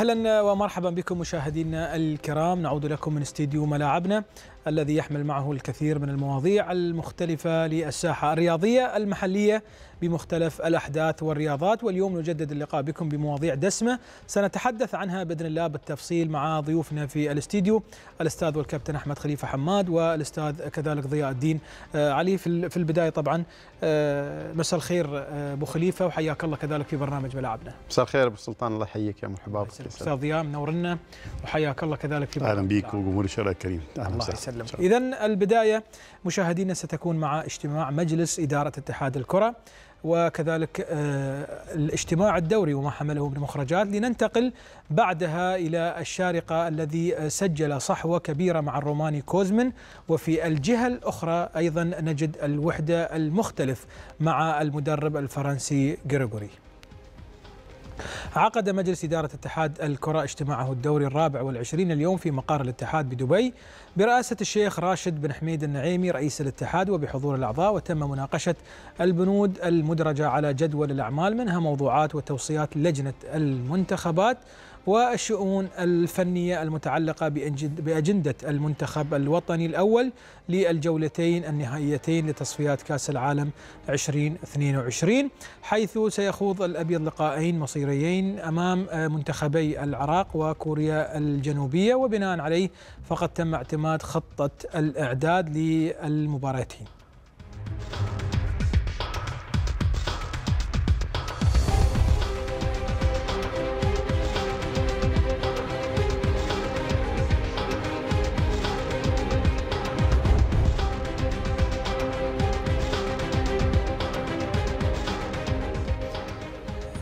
اهلا ومرحبا بكم مشاهدينا الكرام نعود لكم من استديو ملاعبنا الذي يحمل معه الكثير من المواضيع المختلفة للساحة الرياضية المحلية بمختلف الأحداث والرياضات واليوم نجدد اللقاء بكم بمواضيع دسمة سنتحدث عنها بإذن الله بالتفصيل مع ضيوفنا في الاستديو الأستاذ والكابتن أحمد خليفة حماد والأستاذ كذلك ضياء الدين آه، علي في البداية طبعا آه، مساء الخير آه، أبو خليفة وحياك الله كذلك في برنامج ملاعبنا مساء الخير أبو سلطان الله يحييك يا مرحبا أستاذ ضياء منورنا وحياك الله كذلك في برنامج أهلا بك وجمهور الشارع الكريم أهلا وسهلا وسلم إذا البداية مشاهدينا ستكون مع اجتماع مجلس إدارة اتحاد الكرة وكذلك آه، الاجتماع الدوري وما حمله من مخرجات لننتقل بعدها إلى الشارقة الذي آه، سجل صحوة كبيرة مع الروماني كوزمن وفي الجهة الأخرى أيضا نجد الوحدة المختلف مع المدرب الفرنسي غريغوري عقد مجلس إدارة اتحاد الكرة اجتماعه الدوري الرابع والعشرين اليوم في مقر الاتحاد بدبي برئاسة الشيخ راشد بن حميد النعيمي رئيس الاتحاد وبحضور الأعضاء وتم مناقشة البنود المدرجة على جدول الأعمال منها موضوعات وتوصيات لجنة المنتخبات والشؤون الفنية المتعلقة بأجندة المنتخب الوطني الأول للجولتين النهائيتين لتصفيات كأس العالم 2022 حيث سيخوض الأبيض لقاءين مصيريين أمام آه، منتخبي العراق وكوريا الجنوبية وبناء عليه فقد تم اعتماد خطة الإعداد للمباراتين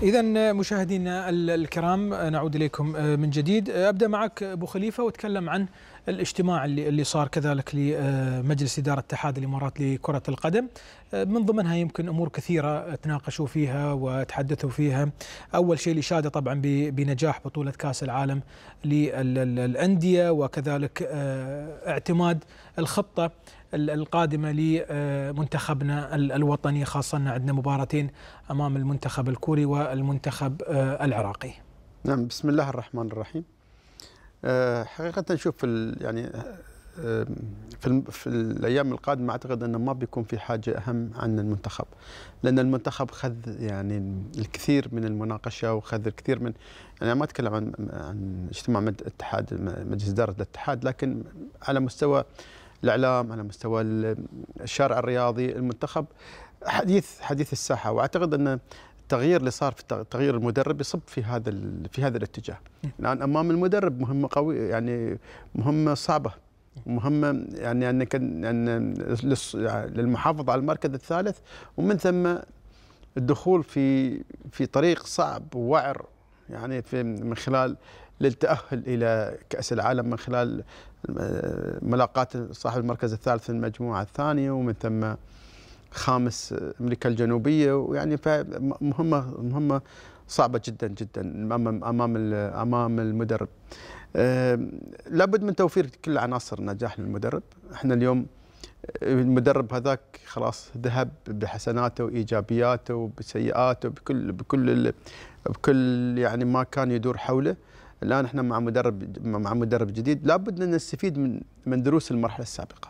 إذا مشاهدينا الكرام نعود إليكم آه، من جديد آه، أبدأ معك أبو خليفة وأتكلم عن الاجتماع اللي اللي صار كذلك لمجلس آه، إدارة اتحاد الإمارات لكرة القدم من ضمنها يمكن أمور كثيرة تناقشوا فيها وتحدثوا فيها أول شيء الإشادة طبعا بنجاح بطولة كأس العالم للأندية وكذلك اعتماد الخطة القادمة لمنتخبنا الوطني خاصة أن عندنا مباراتين أمام المنتخب الكوري والمنتخب آه، العراقي نعم بسم الله الرحمن الرحيم آه، حقيقة شوف يعني آه، في, في الايام القادمه اعتقد انه ما بيكون في حاجه اهم عن المنتخب لان المنتخب خذ يعني الكثير من المناقشه وخذ الكثير من يعني ما اتكلم عن عن اجتماع الاتحاد مجلس اداره الاتحاد لكن على مستوى الاعلام على مستوى الشارع الرياضي المنتخب حديث حديث الساحه واعتقد ان التغيير اللي صار في تغيير المدرب يصب في هذا في هذا الاتجاه الان نعم. امام المدرب مهمه قويه يعني مهمه صعبه نعم. مهمة يعني أنك أن للمحافظة على المركز الثالث ومن ثم الدخول في في طريق صعب ووعر يعني في من خلال للتأهل إلى كأس العالم من خلال آه، ملاقات صاحب المركز الثالث في المجموعة الثانية ومن ثم خامس آه، أمريكا الجنوبية ويعني فمهمة مهمة صعبة جدا جدا أمام أمام المدرب آه، لابد من توفير كل عناصر نجاح للمدرب احنا اليوم المدرب هذاك خلاص ذهب بحسناته وايجابياته وبسيئاته بكل بكل بكل يعني ما كان يدور حوله الان احنا مع مدرب مع مدرب جديد لابد ان نستفيد من من دروس المرحله السابقه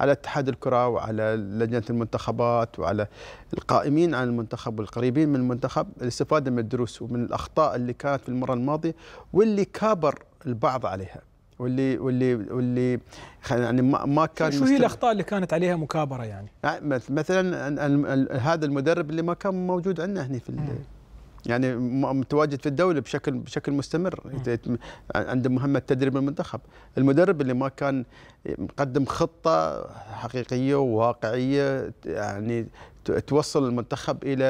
على اتحاد الكره وعلى لجنه المنتخبات وعلى القائمين على المنتخب والقريبين من المنتخب الاستفاده من الدروس ومن الاخطاء اللي كانت في المره الماضيه واللي كابر البعض عليها واللي واللي واللي يعني ما, ما كان شو هي الاخطاء اللي كانت عليها مكابره يعني؟, يعني مثلا هذا المدرب اللي ما كان موجود عندنا هنا في يعني متواجد في الدوله بشكل بشكل مستمر عنده مهمه تدريب المنتخب المدرب اللي ما كان مقدم خطه حقيقيه وواقعيه يعني توصل المنتخب الى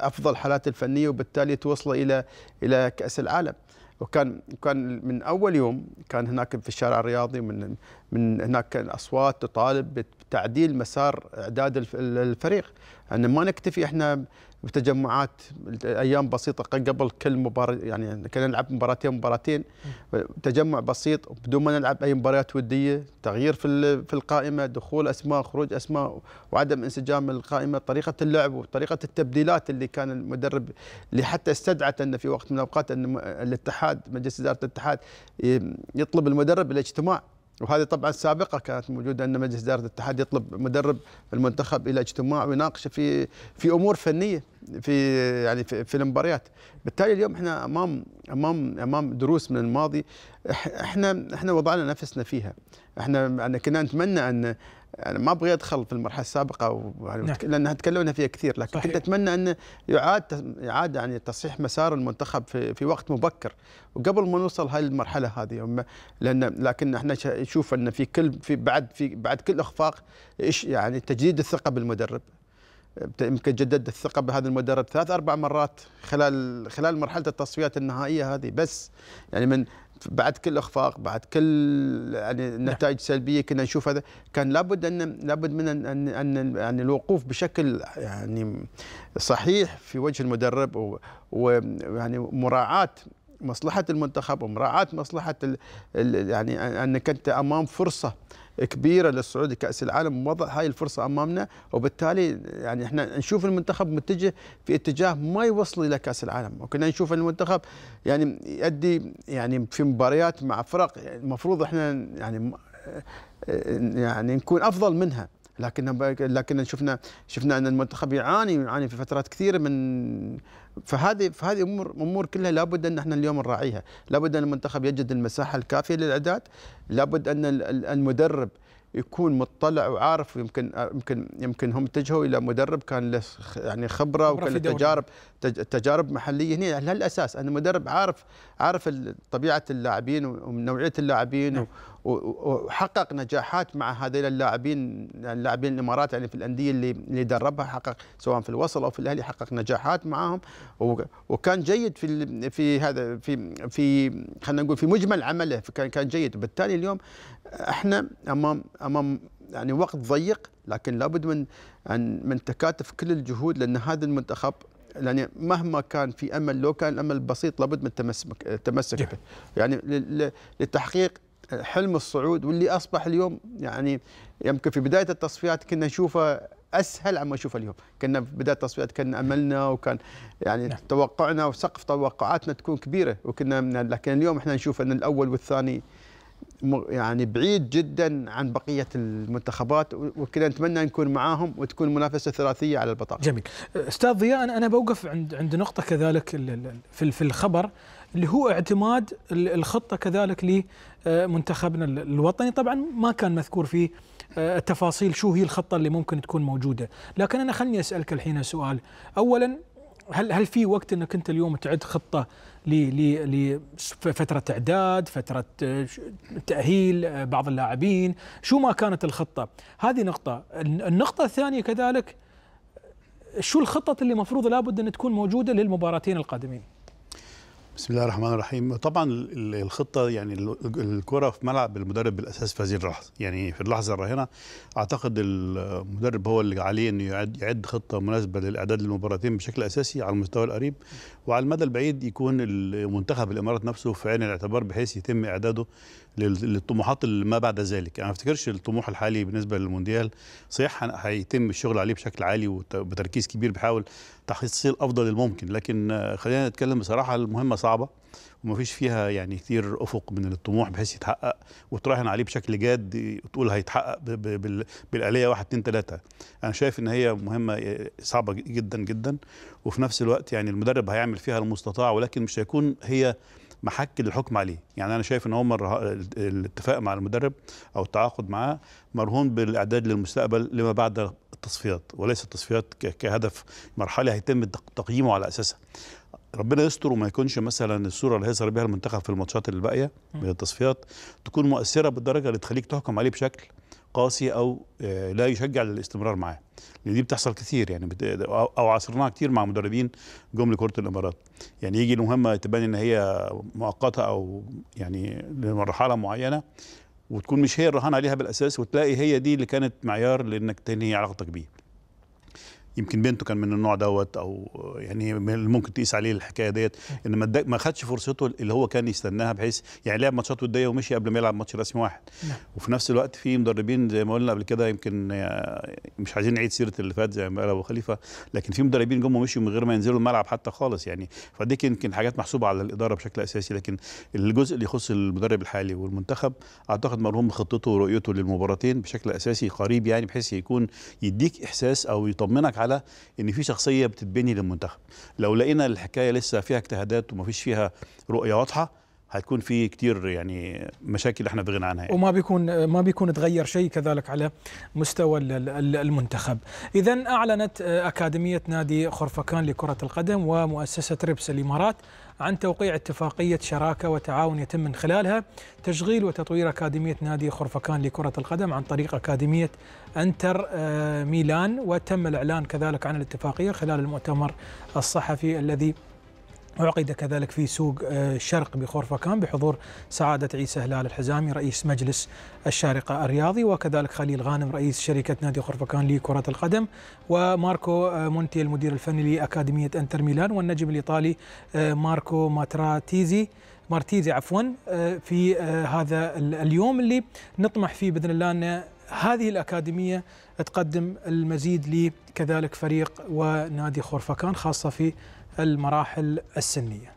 افضل حالاته الفنيه وبالتالي توصله الى الى كاس العالم وكان كان من اول يوم كان هناك في الشارع الرياضي من من هناك اصوات تطالب بتعديل مسار اعداد الفريق ان يعني ما نكتفي احنا بتجمعات ايام بسيطه قبل كل مباراه يعني كنا نلعب مباراتين مباراتين تجمع بسيط بدون ما نلعب اي مباريات وديه تغيير في في القائمه دخول اسماء خروج اسماء وعدم انسجام القائمه طريقه اللعب وطريقه التبديلات اللي كان المدرب اللي حتى استدعت انه في وقت من الاوقات ان الاتحاد مجلس اداره الاتحاد يطلب المدرب الاجتماع وهذه طبعا سابقة كانت موجودة أن مجلس إدارة الاتحاد يطلب مدرب المنتخب إلى اجتماع ويناقشه في في أمور فنية في يعني في, في المباريات، بالتالي اليوم احنا أمام أمام أمام دروس من الماضي احنا احنا وضعنا نفسنا فيها، احنا يعني كنا نتمنى أن يعني ما ابغي ادخل في المرحله السابقه و... يعني نعم. لانها تكلمنا فيها كثير لكن صحيح. كنت اتمنى ان يعاد يعاد يعني تصحيح مسار المنتخب في, في وقت مبكر وقبل ما نوصل هاي المرحله هذه لان لكن احنا نشوف ان في كل في بعد في بعد كل اخفاق ايش يعني تجديد الثقه بالمدرب يمكن جدد الثقه بهذا المدرب ثلاث اربع مرات خلال خلال مرحله التصفيات النهائيه هذه بس يعني من بعد كل اخفاق بعد كل يعني نعم. نتائج سلبيه كنا نشوف هذا كان لابد ان لابد من ان ان يعني الوقوف بشكل يعني صحيح في وجه المدرب ويعني مراعاه مصلحه المنتخب ومراعاه مصلحه يعني انك انت امام فرصه كبيره للصعود لكاس العالم ووضع هاي الفرصه امامنا وبالتالي يعني احنا نشوف المنتخب متجه في اتجاه ما يوصل الى كاس العالم وكنا نشوف المنتخب يعني يؤدي يعني في مباريات مع فرق المفروض يعني احنا يعني يعني نكون افضل منها لكن لكن شفنا شفنا ان المنتخب يعاني يعاني في فترات كثيره من فهذه فهذه امور امور كلها لابد ان احنا اليوم نراعيها، لابد ان المنتخب يجد المساحه الكافيه للاعداد، لابد ان المدرب يكون مطلع وعارف يمكن يمكن يمكن هم اتجهوا الى مدرب كان له يعني خبره, خبرة وكان له تجارب تجارب محليه هنا على الاساس ان المدرب عارف عارف طبيعه اللاعبين ونوعيه اللاعبين نعم. وحقق نجاحات مع هذيل اللاعبين اللاعبين الامارات يعني في الانديه اللي اللي دربها حقق سواء في الوصل او في الاهلي حقق نجاحات معاهم وكان جيد في في هذا في في خلينا نقول في مجمل عمله كان كان جيد وبالتالي اليوم احنا امام امام يعني وقت ضيق لكن لابد من من تكاتف كل الجهود لان هذا المنتخب يعني مهما كان في امل لو كان الامل بسيط لابد من التمسك التمسك به يعني لتحقيق حلم الصعود واللي اصبح اليوم يعني يمكن في بدايه التصفيات كنا نشوفه اسهل عما نشوفه اليوم، كنا في بدايه التصفيات كان املنا وكان يعني نعم. توقعنا وسقف توقعاتنا تكون كبيره وكنا لكن اليوم احنا نشوف ان الاول والثاني يعني بعيد جدا عن بقيه المنتخبات وكذا نتمنى نكون معاهم وتكون منافسه ثلاثيه على البطاقه. جميل. استاذ ضياء انا بوقف عند عند نقطه كذلك في في الخبر اللي هو اعتماد الخطه كذلك لمنتخبنا آه، الوطني، طبعا ما كان مذكور فيه آه، التفاصيل شو هي الخطه اللي ممكن تكون موجوده، لكن انا خلني اسالك الحين سؤال، اولا هل هل في وقت انك انت اليوم تعد خطه لفتره اعداد فتره آه، تاهيل آه، بعض اللاعبين شو ما كانت الخطه هذه نقطه النقطه الثانيه كذلك شو الخطه اللي مفروض لابد ان تكون موجوده للمباراتين القادمين بسم الله الرحمن الرحيم طبعا الخطه يعني الكره في ملعب المدرب بالاساس في هذه اللحظه يعني في اللحظه الراهنه اعتقد المدرب هو اللي عليه انه يعد, يعد خطه مناسبه للاعداد للمباراتين بشكل اساسي على المستوى القريب وعلى المدى البعيد يكون منتخب الامارات نفسه في عين الاعتبار بحيث يتم اعداده للطموحات اللي ما بعد ذلك انا يعني ما افتكرش الطموح الحالي بالنسبه للمونديال صحيح هيتم الشغل عليه بشكل عالي وبتركيز كبير بحاول تحصيل افضل الممكن لكن آه، خلينا نتكلم بصراحه المهمه صعبه وما فيش فيها يعني كتير افق من الطموح بحيث يتحقق وتراهن عليه بشكل جاد وتقول هيتحقق بالاليه 1 2 3 انا شايف ان هي مهمه آه، صعبه جدا جدا وفي نفس الوقت يعني المدرب هيعمل فيها المستطاع ولكن مش هيكون هي محك للحكم عليه يعني انا شايف ان هم الاتفاق مع المدرب او التعاقد معاه مرهون بالاعداد للمستقبل لما بعد التصفيات وليس التصفيات كهدف مرحله هيتم تقييمه على اساسها ربنا يستر وما يكونش مثلا الصوره اللي هيظهر بها المنتخب في الماتشات اللي باقيه من التصفيات تكون مؤثره بالدرجه اللي تخليك تحكم عليه بشكل قاسي او آه، لا يشجع للاستمرار معاه لان دي بتحصل كثير يعني او عصرناها كثير مع مدربين جم لكره الامارات يعني يجي المهمه تبان ان هي مؤقته او يعني لمرحله معينه وتكون مش هي الرهان عليها بالاساس وتلاقي هي دي اللي كانت معيار لانك تنهي علاقتك بيه يمكن بنته كان من النوع دوت او يعني ممكن تقيس عليه الحكايه ديت ان ما ما خدش فرصته اللي هو كان يستناها بحيث يعني لعب ماتشات وديه ومشي قبل ما يلعب ماتش رسمي واحد نعم. وفي نفس الوقت في مدربين زي ما قلنا قبل كده يمكن يعني مش عايزين نعيد سيره اللي فات زي ما قال ابو خليفه لكن في مدربين جم ومشوا من غير ما ينزلوا الملعب حتى خالص يعني فدي يمكن حاجات محسوبه على الاداره بشكل اساسي لكن الجزء اللي يخص المدرب الحالي والمنتخب اعتقد مرهون بخطته ورؤيته للمباراتين بشكل اساسي قريب يعني بحيث يكون يديك احساس او يطمنك على على ان في شخصيه بتتبني للمنتخب لو لقينا الحكايه لسه فيها اجتهادات ومفيش فيها رؤيه واضحه هتكون في كتير يعني مشاكل احنا بغنى عنها يعني. وما بيكون ما بيكون تغير شيء كذلك على مستوى المنتخب اذا اعلنت اكاديميه نادي خرفكان لكره القدم ومؤسسه ريبس الامارات عن توقيع اتفاقية شراكة وتعاون يتم من خلالها تشغيل وتطوير أكاديمية نادي خرفكان لكرة القدم عن طريق أكاديمية أنتر آه، ميلان وتم الإعلان كذلك عن الاتفاقية خلال المؤتمر الصحفي الذي عقد كذلك في سوق الشرق آه، بخورفكان بحضور سعادة عيسى هلال الحزامي رئيس مجلس الشارقة الرياضي وكذلك خليل غانم رئيس شركة نادي خورفكان لكرة القدم وماركو آه، مونتي المدير الفني لأكاديمية أنتر ميلان والنجم الإيطالي آه، ماركو ماتراتيزي مارتيزي عفوا في هذا اليوم اللي نطمح فيه باذن الله ان هذه الاكاديميه تقدم المزيد لكذلك فريق ونادي خورفكان خاصه في المراحل السنيه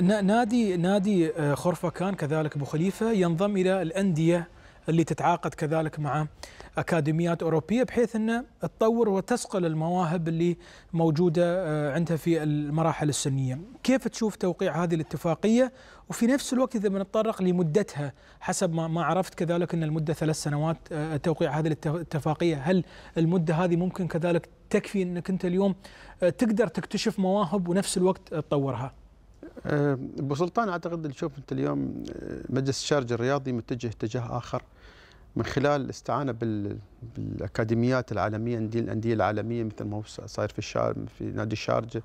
نادي نادي آه، خرفة كان كذلك أبو خليفة ينضم إلى الأندية اللي تتعاقد كذلك مع أكاديميات أوروبية بحيث أنه تطور وتسقل المواهب اللي موجودة آه، عندها في المراحل السنية كيف تشوف توقيع هذه الاتفاقية وفي نفس الوقت إذا بنتطرق لمدتها حسب ما عرفت كذلك أن المدة ثلاث سنوات آه، توقيع هذه الاتفاقية هل المدة هذه ممكن كذلك تكفي أنك أنت اليوم تقدر تكتشف مواهب ونفس الوقت تطورها آه، ابو سلطان اعتقد نشوف انت اليوم آه، مجلس الشارجه الرياضي متجه اتجاه اخر من خلال الاستعانه بالاكاديميات العالميه انديه الانديه العالميه مثل ما هو صاير في الشار... في نادي الشارجه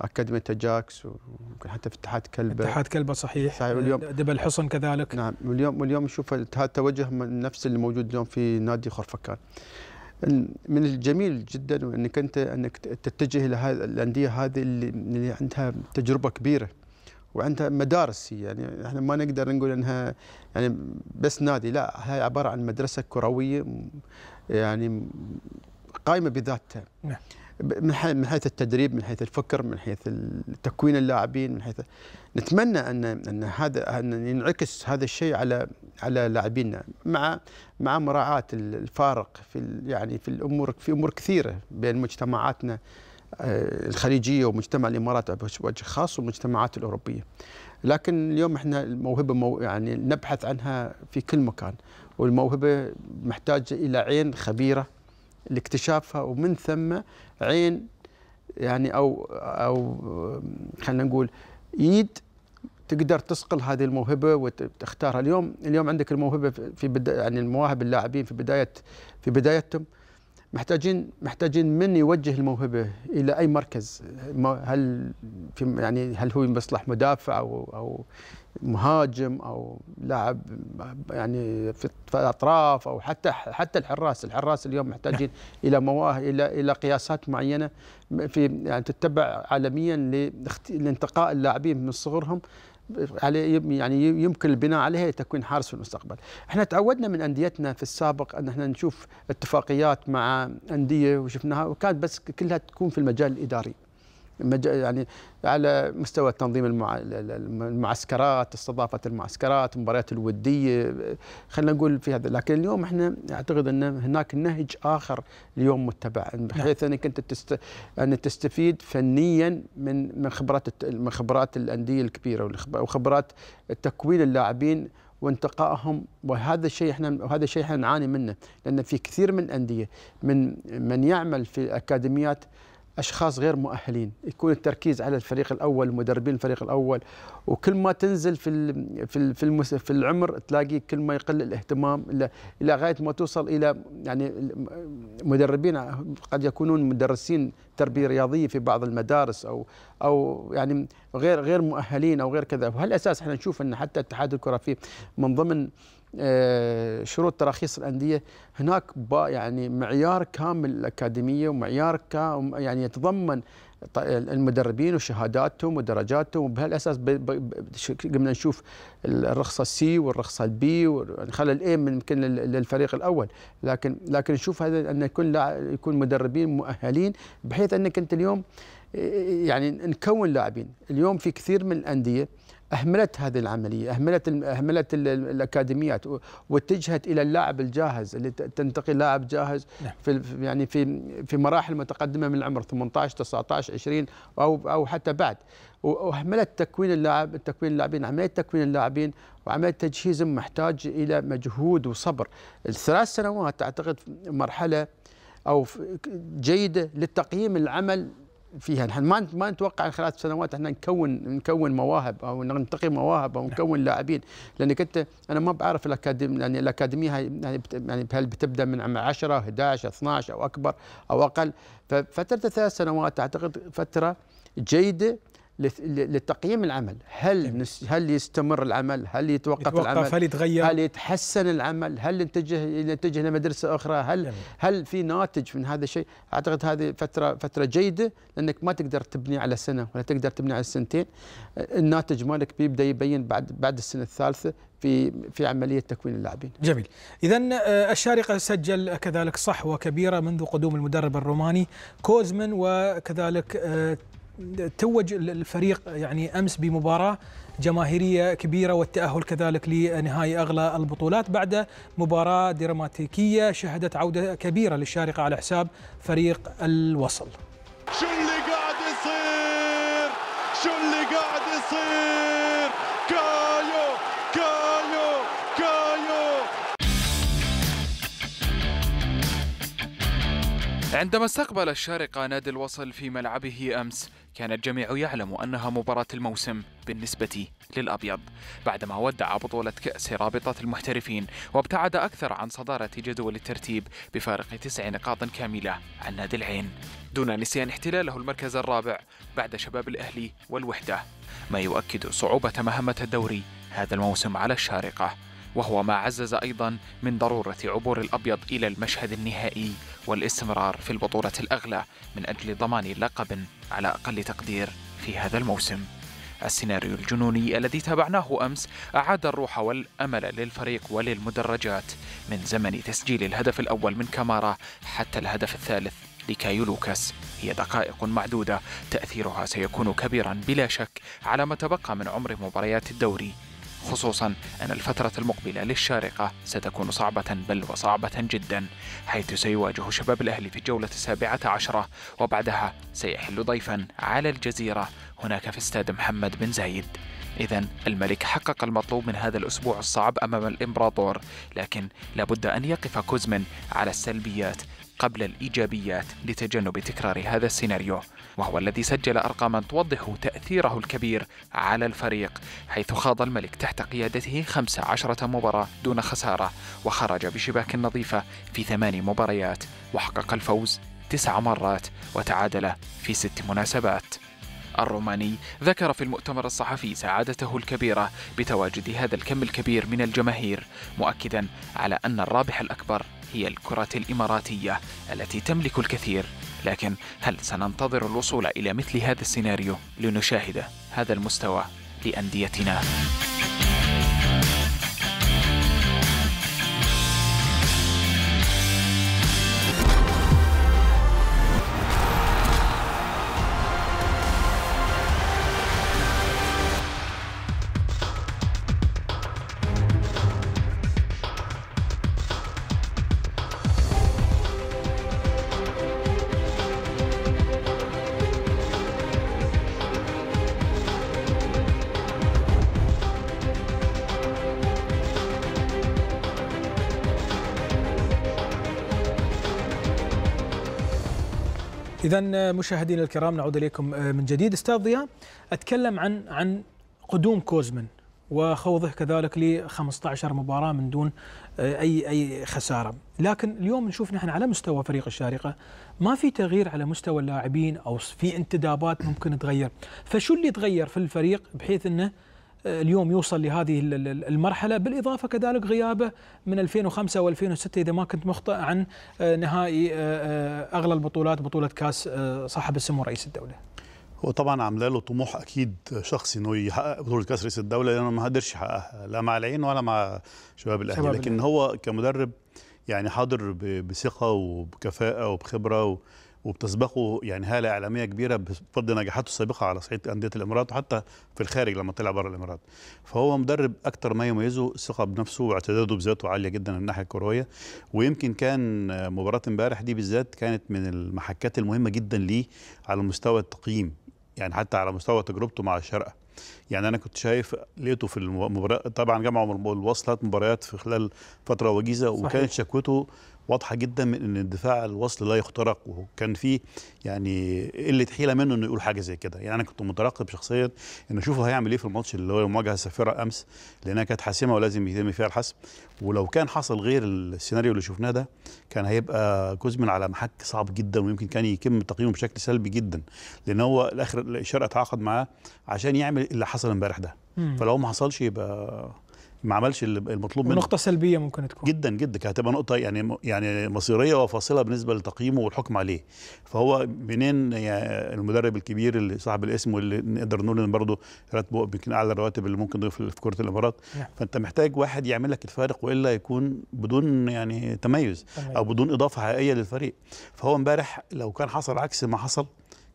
اكاديميه تجاكس ويمكن حتى في اتحاد كلبه اتحاد كلبه صحيح, صحيح واليوم آه، دبل حصن كذلك نعم واليوم واليوم نشوف هذا التوجه نفس اللي موجود اليوم في نادي خرفكان من الجميل جدا انك انت انك تتجه الى الانديه هذه اللي عندها تجربه كبيره وعندها مدارس هي يعني احنا ما نقدر نقول انها يعني بس نادي لا هي عباره عن مدرسه كرويه يعني قائمه بذاتها نعم من حيث التدريب من حيث الفكر من حيث تكوين اللاعبين من حيث نتمنى ان ان هذا ان ينعكس هذا الشيء على على لاعبينا مع مع مراعاه الفارق في يعني في الامور في امور كثيره بين مجتمعاتنا الخليجيه ومجتمع الامارات بوجه خاص والمجتمعات الاوروبيه. لكن اليوم احنا الموهبه مو يعني نبحث عنها في كل مكان والموهبه محتاجه الى عين خبيره لاكتشافها ومن ثم عين يعني او او خلينا نقول ايد تقدر تصقل هذه الموهبه وتختارها اليوم اليوم عندك الموهبه في بدا يعني المواهب اللاعبين في بدايه في بدايتهم محتاجين محتاجين من يوجه الموهبه الى اي مركز هل في يعني هل هو مصلح مدافع او او مهاجم او لاعب يعني في الاطراف او حتى حتى الحراس الحراس اليوم محتاجين الى مواهب الى الى قياسات معينه في يعني تتبع عالميا لانتقاء اللاعبين من صغرهم يعني يمكن البناء عليها لتكوين حارس في المستقبل. احنا تعودنا من انديتنا في السابق ان احنا نشوف اتفاقيات مع انديه وشفناها وكانت بس كلها تكون في المجال الاداري. يعني على مستوى تنظيم المع... المعسكرات استضافه المعسكرات المباريات الوديه خلينا نقول في هذا لكن اليوم احنا اعتقد ان هناك نهج اخر اليوم متبع بحيث انك انت تست... ان تستفيد فنيا من من خبرات من خبرات الانديه الكبيره وخبرات تكوين اللاعبين وانتقائهم وهذا الشيء احنا وهذا الشيء احنا نعاني منه لان في كثير من الانديه من من يعمل في الاكاديميات اشخاص غير مؤهلين يكون التركيز على الفريق الاول مدربين الفريق الاول وكل ما تنزل في في في, في العمر تلاقي كل ما يقل الاهتمام الى غايه ما توصل الى يعني مدربين قد يكونون مدرسين تربيه رياضيه في بعض المدارس او او يعني غير غير مؤهلين او غير كذا اساس احنا نشوف ان حتى اتحاد الكره في من ضمن آه، شروط تراخيص الانديه هناك يعني معيار كامل الاكاديميه ومعيار كامل يعني يتضمن المدربين وشهاداتهم ودرجاتهم وبهالاساس قمنا نشوف الرخصه السي والرخصه البي يعني ونخلي الاي يمكن للفريق الاول لكن لكن نشوف هذا ان يكون يكون مدربين مؤهلين بحيث انك انت اليوم آه، يعني نكون لاعبين اليوم في كثير من الانديه اهملت هذه العمليه، اهملت اهملت الاكاديميات واتجهت الى اللاعب الجاهز اللي تنتقي لاعب جاهز نعم. في يعني في في مراحل متقدمه من العمر 18 19 20 او او حتى بعد واهملت تكوين اللاعب تكوين اللاعبين عمليه تكوين اللاعبين وعمليه تجهيزهم محتاج الى مجهود وصبر الثلاث سنوات اعتقد مرحله او جيده لتقييم العمل فيها نحن ما ما نتوقع خلال سنوات احنا نكون نكون مواهب او ننتقي مواهب او نعم. نكون لاعبين لانك انت انا ما بعرف الاكاديمي يعني الاكاديميه يعني, يعني هل بتبدا من عام 10 11 12 او اكبر او اقل ففتره ثلاث سنوات اعتقد فتره جيده لتقييم العمل هل هل يستمر العمل هل يتوقف, يتوقف العمل هل يتغير هل يتحسن العمل هل نتجه نتجه لمدرسه اخرى هل هل في ناتج من هذا الشيء اعتقد هذه فتره فتره جيده لانك ما تقدر تبني على سنه ولا تقدر تبني على سنتين الناتج مالك بيبدا يبين بعد بعد السنه الثالثه في في عمليه تكوين اللاعبين. جميل. اذا آه، الشارقه سجل كذلك صحوه كبيره منذ قدوم المدرب الروماني كوزمن وكذلك آه، توج الفريق يعني امس بمباراه جماهيريه كبيره والتاهل كذلك لنهائي اغلى البطولات بعد مباراه دراماتيكيه شهدت عوده كبيره للشارقه على حساب فريق الوصل. شو اللي قاعد يصير؟ شو اللي قاعد يصير؟ عندما استقبل الشارقة نادي الوصل في ملعبه أمس كان الجميع يعلم أنها مباراة الموسم بالنسبة للأبيض بعدما ودع بطولة كأس رابطة المحترفين وابتعد أكثر عن صدارة جدول الترتيب بفارق تسع نقاط كاملة عن نادي العين دون نسيان احتلاله المركز الرابع بعد شباب الأهلي والوحدة ما يؤكد صعوبة مهمة الدوري هذا الموسم على الشارقة وهو ما عزز أيضا من ضرورة عبور الأبيض إلى المشهد النهائي والاستمرار في البطولة الأغلى من أجل ضمان لقب على أقل تقدير في هذا الموسم السيناريو الجنوني الذي تابعناه أمس أعاد الروح والأمل للفريق وللمدرجات من زمن تسجيل الهدف الأول من كامارا حتى الهدف الثالث لكايو لوكاس هي دقائق معدودة تأثيرها سيكون كبيرا بلا شك على ما تبقى من عمر مباريات الدوري خصوصا أن الفترة المقبلة للشارقة ستكون صعبة بل وصعبة جدا حيث سيواجه شباب الأهلي في الجولة السابعة عشرة وبعدها سيحل ضيفا على الجزيرة هناك في استاد محمد بن زايد إذا الملك حقق المطلوب من هذا الأسبوع الصعب أمام الإمبراطور لكن لابد أن يقف كوزمن على السلبيات قبل الإيجابيات لتجنب تكرار هذا السيناريو وهو الذي سجل أرقاما توضح تأثيره الكبير على الفريق حيث خاض الملك تحت قيادته 15 مباراة دون خسارة وخرج بشباك نظيفة في ثمان مباريات وحقق الفوز تسع مرات وتعادل في ست مناسبات الروماني ذكر في المؤتمر الصحفي سعادته الكبيرة بتواجد هذا الكم الكبير من الجماهير مؤكدا على أن الرابح الأكبر هي الكرة الإماراتية التي تملك الكثير لكن هل سننتظر الوصول إلى مثل هذا السيناريو لنشاهد هذا المستوى لأنديتنا؟ إذا آه، مشاهدينا الكرام نعود إليكم آه، من جديد أستاذ ضياء أتكلم عن عن قدوم كوزمن وخوضه كذلك ل 15 مباراة من دون آه، أي أي خسارة، لكن اليوم نشوف نحن على مستوى فريق الشارقة ما في تغيير على مستوى اللاعبين أو في انتدابات ممكن تغير، فشو اللي تغير في الفريق بحيث أنه آه، اليوم يوصل لهذه المرحله بالاضافه كذلك غيابه من 2005 و2006 اذا ما كنت مخطئ عن آه، نهائي آه، اغلى البطولات بطوله كاس صاحب السمو رئيس الدوله. هو طبعا عامله له طموح اكيد شخصي انه يحقق بطوله كاس رئيس الدوله لانه ما قدرش يحققها لا مع العين ولا مع شباب الاهلي لكن هو كمدرب يعني حاضر بثقه وبكفاءه وبخبره وبتسبقه يعني هاله اعلاميه كبيره بفضل نجاحاته السابقه على صعيد انديه الامارات وحتى في الخارج لما طلع بره الامارات فهو مدرب اكثر ما يميزه الثقه بنفسه واعتداده بذاته عاليه جدا من الناحيه الكرويه ويمكن كان مباراه امبارح دي بالذات كانت من المحكات المهمه جدا ليه على مستوى التقييم يعني حتى على مستوى تجربته مع الشرقه يعني انا كنت شايف لقيته في المباراه طبعا جمعوا الوصلات مباريات في خلال فتره وجيزه وكانت شكوته واضحه جدا من ان الدفاع الوصل لا يخترق وكان فيه يعني قله حيله منه انه يقول حاجه زي كده يعني انا كنت مترقب شخصيا ان اشوفه هيعمل ايه في الماتش اللي هو المواجهه السفيره امس لانها كانت حاسمه ولازم يتم فيها الحسم ولو كان حصل غير السيناريو اللي شفناه ده كان هيبقى كوزمن على محك صعب جدا ويمكن كان يتم تقييمه بشكل سلبي جدا لان هو الاخر الشرق تعاقد معاه عشان يعمل اللي حصل امبارح ده فلو ما حصلش يبقى ما عملش المطلوب منه نقطه سلبيه ممكن تكون جدا جدا كانت هتبقى نقطه يعني يعني مصيريه وفاصله بالنسبه لتقييمه والحكم عليه فهو منين يعني المدرب الكبير اللي صاحب الاسم واللي نقدر نقول انه برضه راتبه يمكن اعلى الرواتب اللي ممكن في كره الامارات نعم. فانت محتاج واحد يعمل لك الفارق والا يكون بدون يعني تميز. او بدون اضافه حقيقيه للفريق فهو امبارح لو كان حصل عكس ما حصل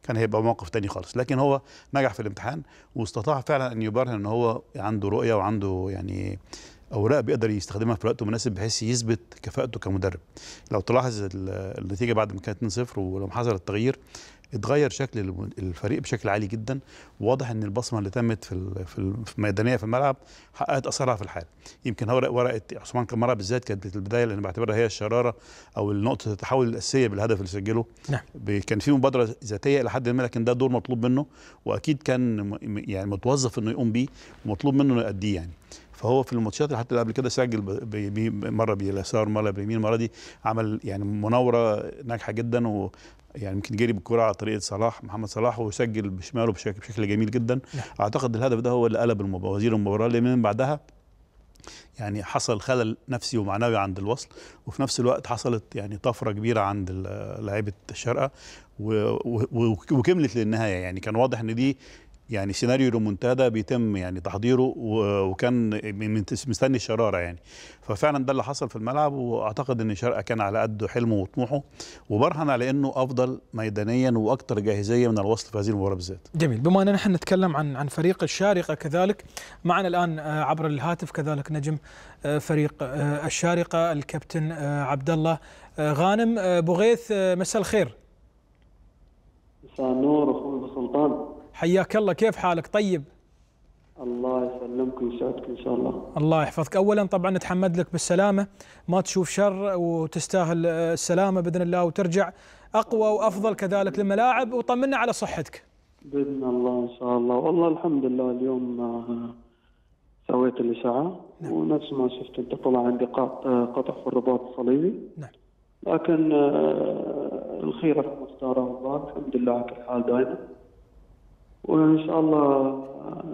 كان هيبقى موقف تاني خالص لكن هو نجح في الامتحان واستطاع فعلا ان يبرهن ان هو عنده رؤيه وعنده يعني اوراق بيقدر يستخدمها في الوقت المناسب بحيث يثبت كفاءته كمدرب لو تلاحظ النتيجه بعد ما كانت 2-0 ولما حصل التغيير اتغير شكل الفريق بشكل عالي جدا واضح ان البصمه اللي تمت في في الميدانيه في الملعب حققت اثرها في الحال يمكن ورقه عثمان كمارا بالذات كانت في البدايه لان بعتبرها هي الشراره او نقطه التحول الاساسيه بالهدف اللي سجله نعم. كان في مبادره ذاتيه الى حد ما لكن ده دور مطلوب منه واكيد كان يعني متوظف انه يقوم بيه ومطلوب منه انه يؤديه يعني فهو في الماتشات حتى اللي قبل كده سجل مره باليسار مره باليمين المره دي عمل يعني مناوره ناجحه جدا و يعني يمكن جري بالكرة على طريقه صلاح محمد صلاح وسجل بشماله بشكل, بشكل جميل جدا نعم. اعتقد الهدف ده هو اللي قلب المباراه وزير المباراه اللي من بعدها يعني حصل خلل نفسي ومعنوي عند الوصل وفي نفس الوقت حصلت يعني طفره كبيره عند لعيبه الشرقه وكملت للنهايه يعني كان واضح ان دي يعني سيناريو رومونتادا بيتم يعني تحضيره وكان مستني الشراره يعني ففعلا ده اللي حصل في الملعب واعتقد ان شرقه كان على قد حلمه وطموحه وبرهن على انه افضل ميدانيا واكثر جاهزيه من الوسط في هذه المباراه بالذات. جميل بما ان نحن نتكلم عن عن فريق الشارقه كذلك معنا الان آه، عبر الهاتف كذلك نجم آه، فريق آه، الشارقه الكابتن عبد الله غانم بغيث مساء الخير. مساء النور حياك الله كيف حالك طيب الله يسلمك ويسعدك ان شاء الله الله يحفظك اولا طبعا نتحمد لك بالسلامه ما تشوف شر وتستاهل السلامه باذن الله وترجع اقوى وافضل كذلك للملاعب وطمنا على صحتك باذن الله ان شاء الله والله الحمد لله اليوم آه، سويت الاشعه نعم. ونفس ما شفت انت طلع عندي آه، قطع في الرباط الصليبي نعم لكن آه، الخيره في مستارها الله الحمد لله على كل حال دائما وان شاء الله آه،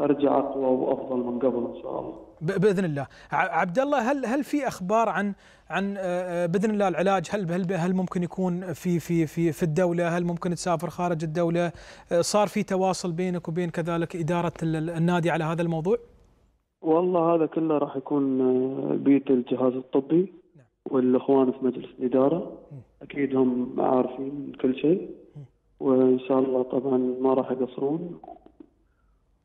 ارجع اقوى وافضل من قبل ان شاء الله. باذن الله، عبد الله هل هل في اخبار عن عن آه، آه، باذن الله العلاج هل هل هل ممكن يكون في في في في الدوله؟ هل ممكن تسافر خارج الدوله؟ صار في تواصل بينك وبين كذلك اداره النادي على هذا الموضوع؟ والله هذا كله راح يكون بيت الجهاز الطبي نعم. والاخوان في مجلس الاداره اكيد هم عارفين كل شيء. وان شاء الله طبعا ما راح يقصرون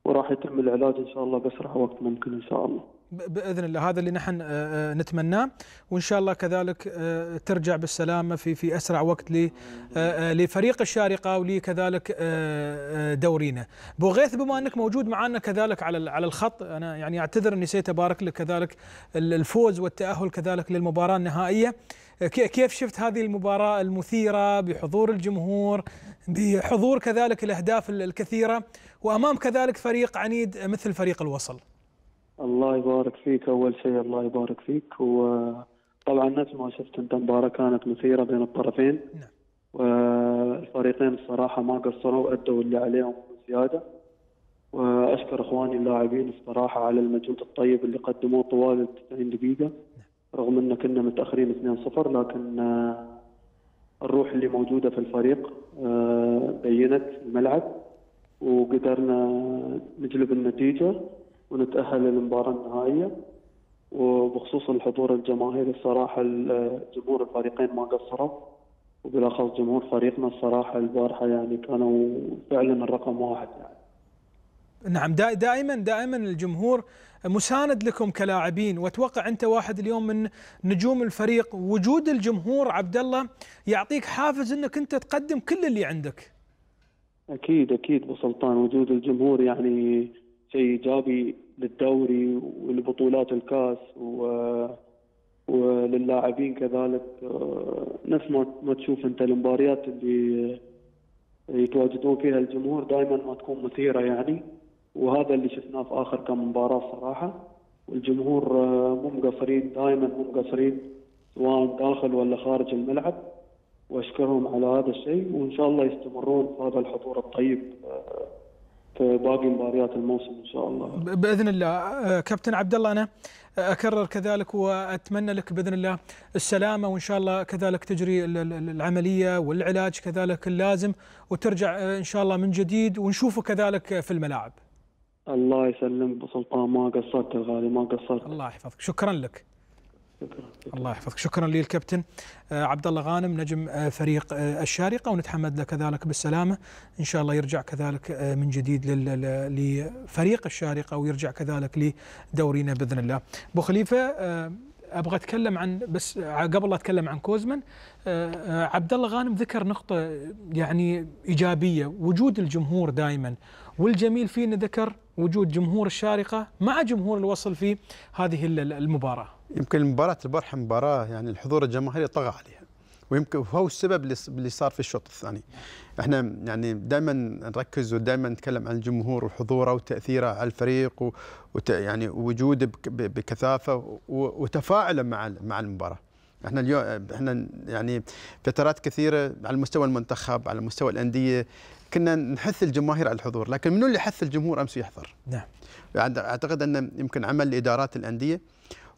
وراح يتم العلاج ان شاء الله باسرع وقت ممكن ان شاء الله. باذن الله هذا اللي نحن آه، آه، نتمناه وان شاء الله كذلك آه، ترجع بالسلامه في في اسرع وقت لفريق الشارقه كذلك دورينا. بوغيث بما انك موجود معنا كذلك على على الخط انا يعني اعتذر اني نسيت ابارك لك كذلك الفوز والتاهل كذلك للمباراه النهائيه. كيف شفت هذه المباراة المثيرة بحضور الجمهور بحضور كذلك الأهداف الكثيرة وأمام كذلك فريق عنيد مثل فريق الوصل الله يبارك فيك أول شيء الله يبارك فيك وطبعا نفس ما شفت أنت المباراة كانت مثيرة بين الطرفين نعم. والفريقين الصراحة ما قصروا وأدوا اللي عليهم زيادة وأشكر إخواني اللاعبين الصراحة على المجهود الطيب اللي قدموه طوال ال 90 دقيقة نعم. رغم ان كنا متاخرين 2-0 لكن آه، الروح اللي موجوده في الفريق آه، بينت الملعب وقدرنا نجلب النتيجه ونتاهل للمباراه النهائيه وبخصوص الحضور الجماهيري الصراحه آه، جمهور الفريقين ما قصروا وبالاخص جمهور فريقنا الصراحه البارحه يعني كانوا فعلا الرقم واحد يعني. نعم دائما دائما الجمهور مساند لكم كلاعبين واتوقع انت واحد اليوم من نجوم الفريق وجود الجمهور عبد الله يعطيك حافز انك انت تقدم كل اللي عندك اكيد اكيد ابو سلطان وجود الجمهور يعني شيء ايجابي للدوري ولبطولات الكاس و وللاعبين كذلك آه، نفس ما تشوف انت المباريات اللي يتواجدون فيها الجمهور دائما ما تكون مثيره يعني وهذا اللي شفناه في اخر كم مباراه صراحه والجمهور آه، مو مقصرين دائما مو مقصرين سواء داخل ولا خارج الملعب واشكرهم على هذا الشيء وان شاء الله يستمرون في هذا الحضور الطيب آه، في باقي مباريات الموسم ان شاء الله باذن الله آه، كابتن عبد الله انا اكرر كذلك واتمنى لك باذن الله السلامه وان شاء الله كذلك تجري العمليه والعلاج كذلك اللازم وترجع ان شاء الله من جديد ونشوفه كذلك في الملاعب الله يسلمك سلطان ما قصرت الغالي ما قصرت الله يحفظك شكرا لك شكرا. الله يحفظك شكرا للكابتن آه، عبد الله غانم نجم آه، فريق آه، الشارقه ونتحمد له كذلك بالسلامه ان شاء الله يرجع كذلك من جديد لفريق الشارقه ويرجع كذلك لدورينا باذن الله ابو خليفه ابغى اتكلم عن بس قبل لا اتكلم عن كوزمان عبد الله غانم ذكر نقطه يعني ايجابيه وجود الجمهور دائما والجميل فيه انه ذكر وجود جمهور الشارقة مع جمهور الوصل في هذه المباراة يمكن مباراة البارحة مباراة يعني الحضور الجماهيري طغى عليها ويمكن هو السبب اللي صار في الشوط الثاني احنا يعني دائما نركز ودائما نتكلم عن الجمهور وحضوره وتاثيره على الفريق ويعني يعني وجوده بكثافه وتفاعله مع مع المباراه احنا اليوم احنا يعني فترات كثيره على المستوى المنتخب على مستوى الانديه كنا نحث الجماهير على الحضور لكن منو اللي حث الجمهور امس يحضر نعم يعني اعتقد ان يمكن عمل الادارات الانديه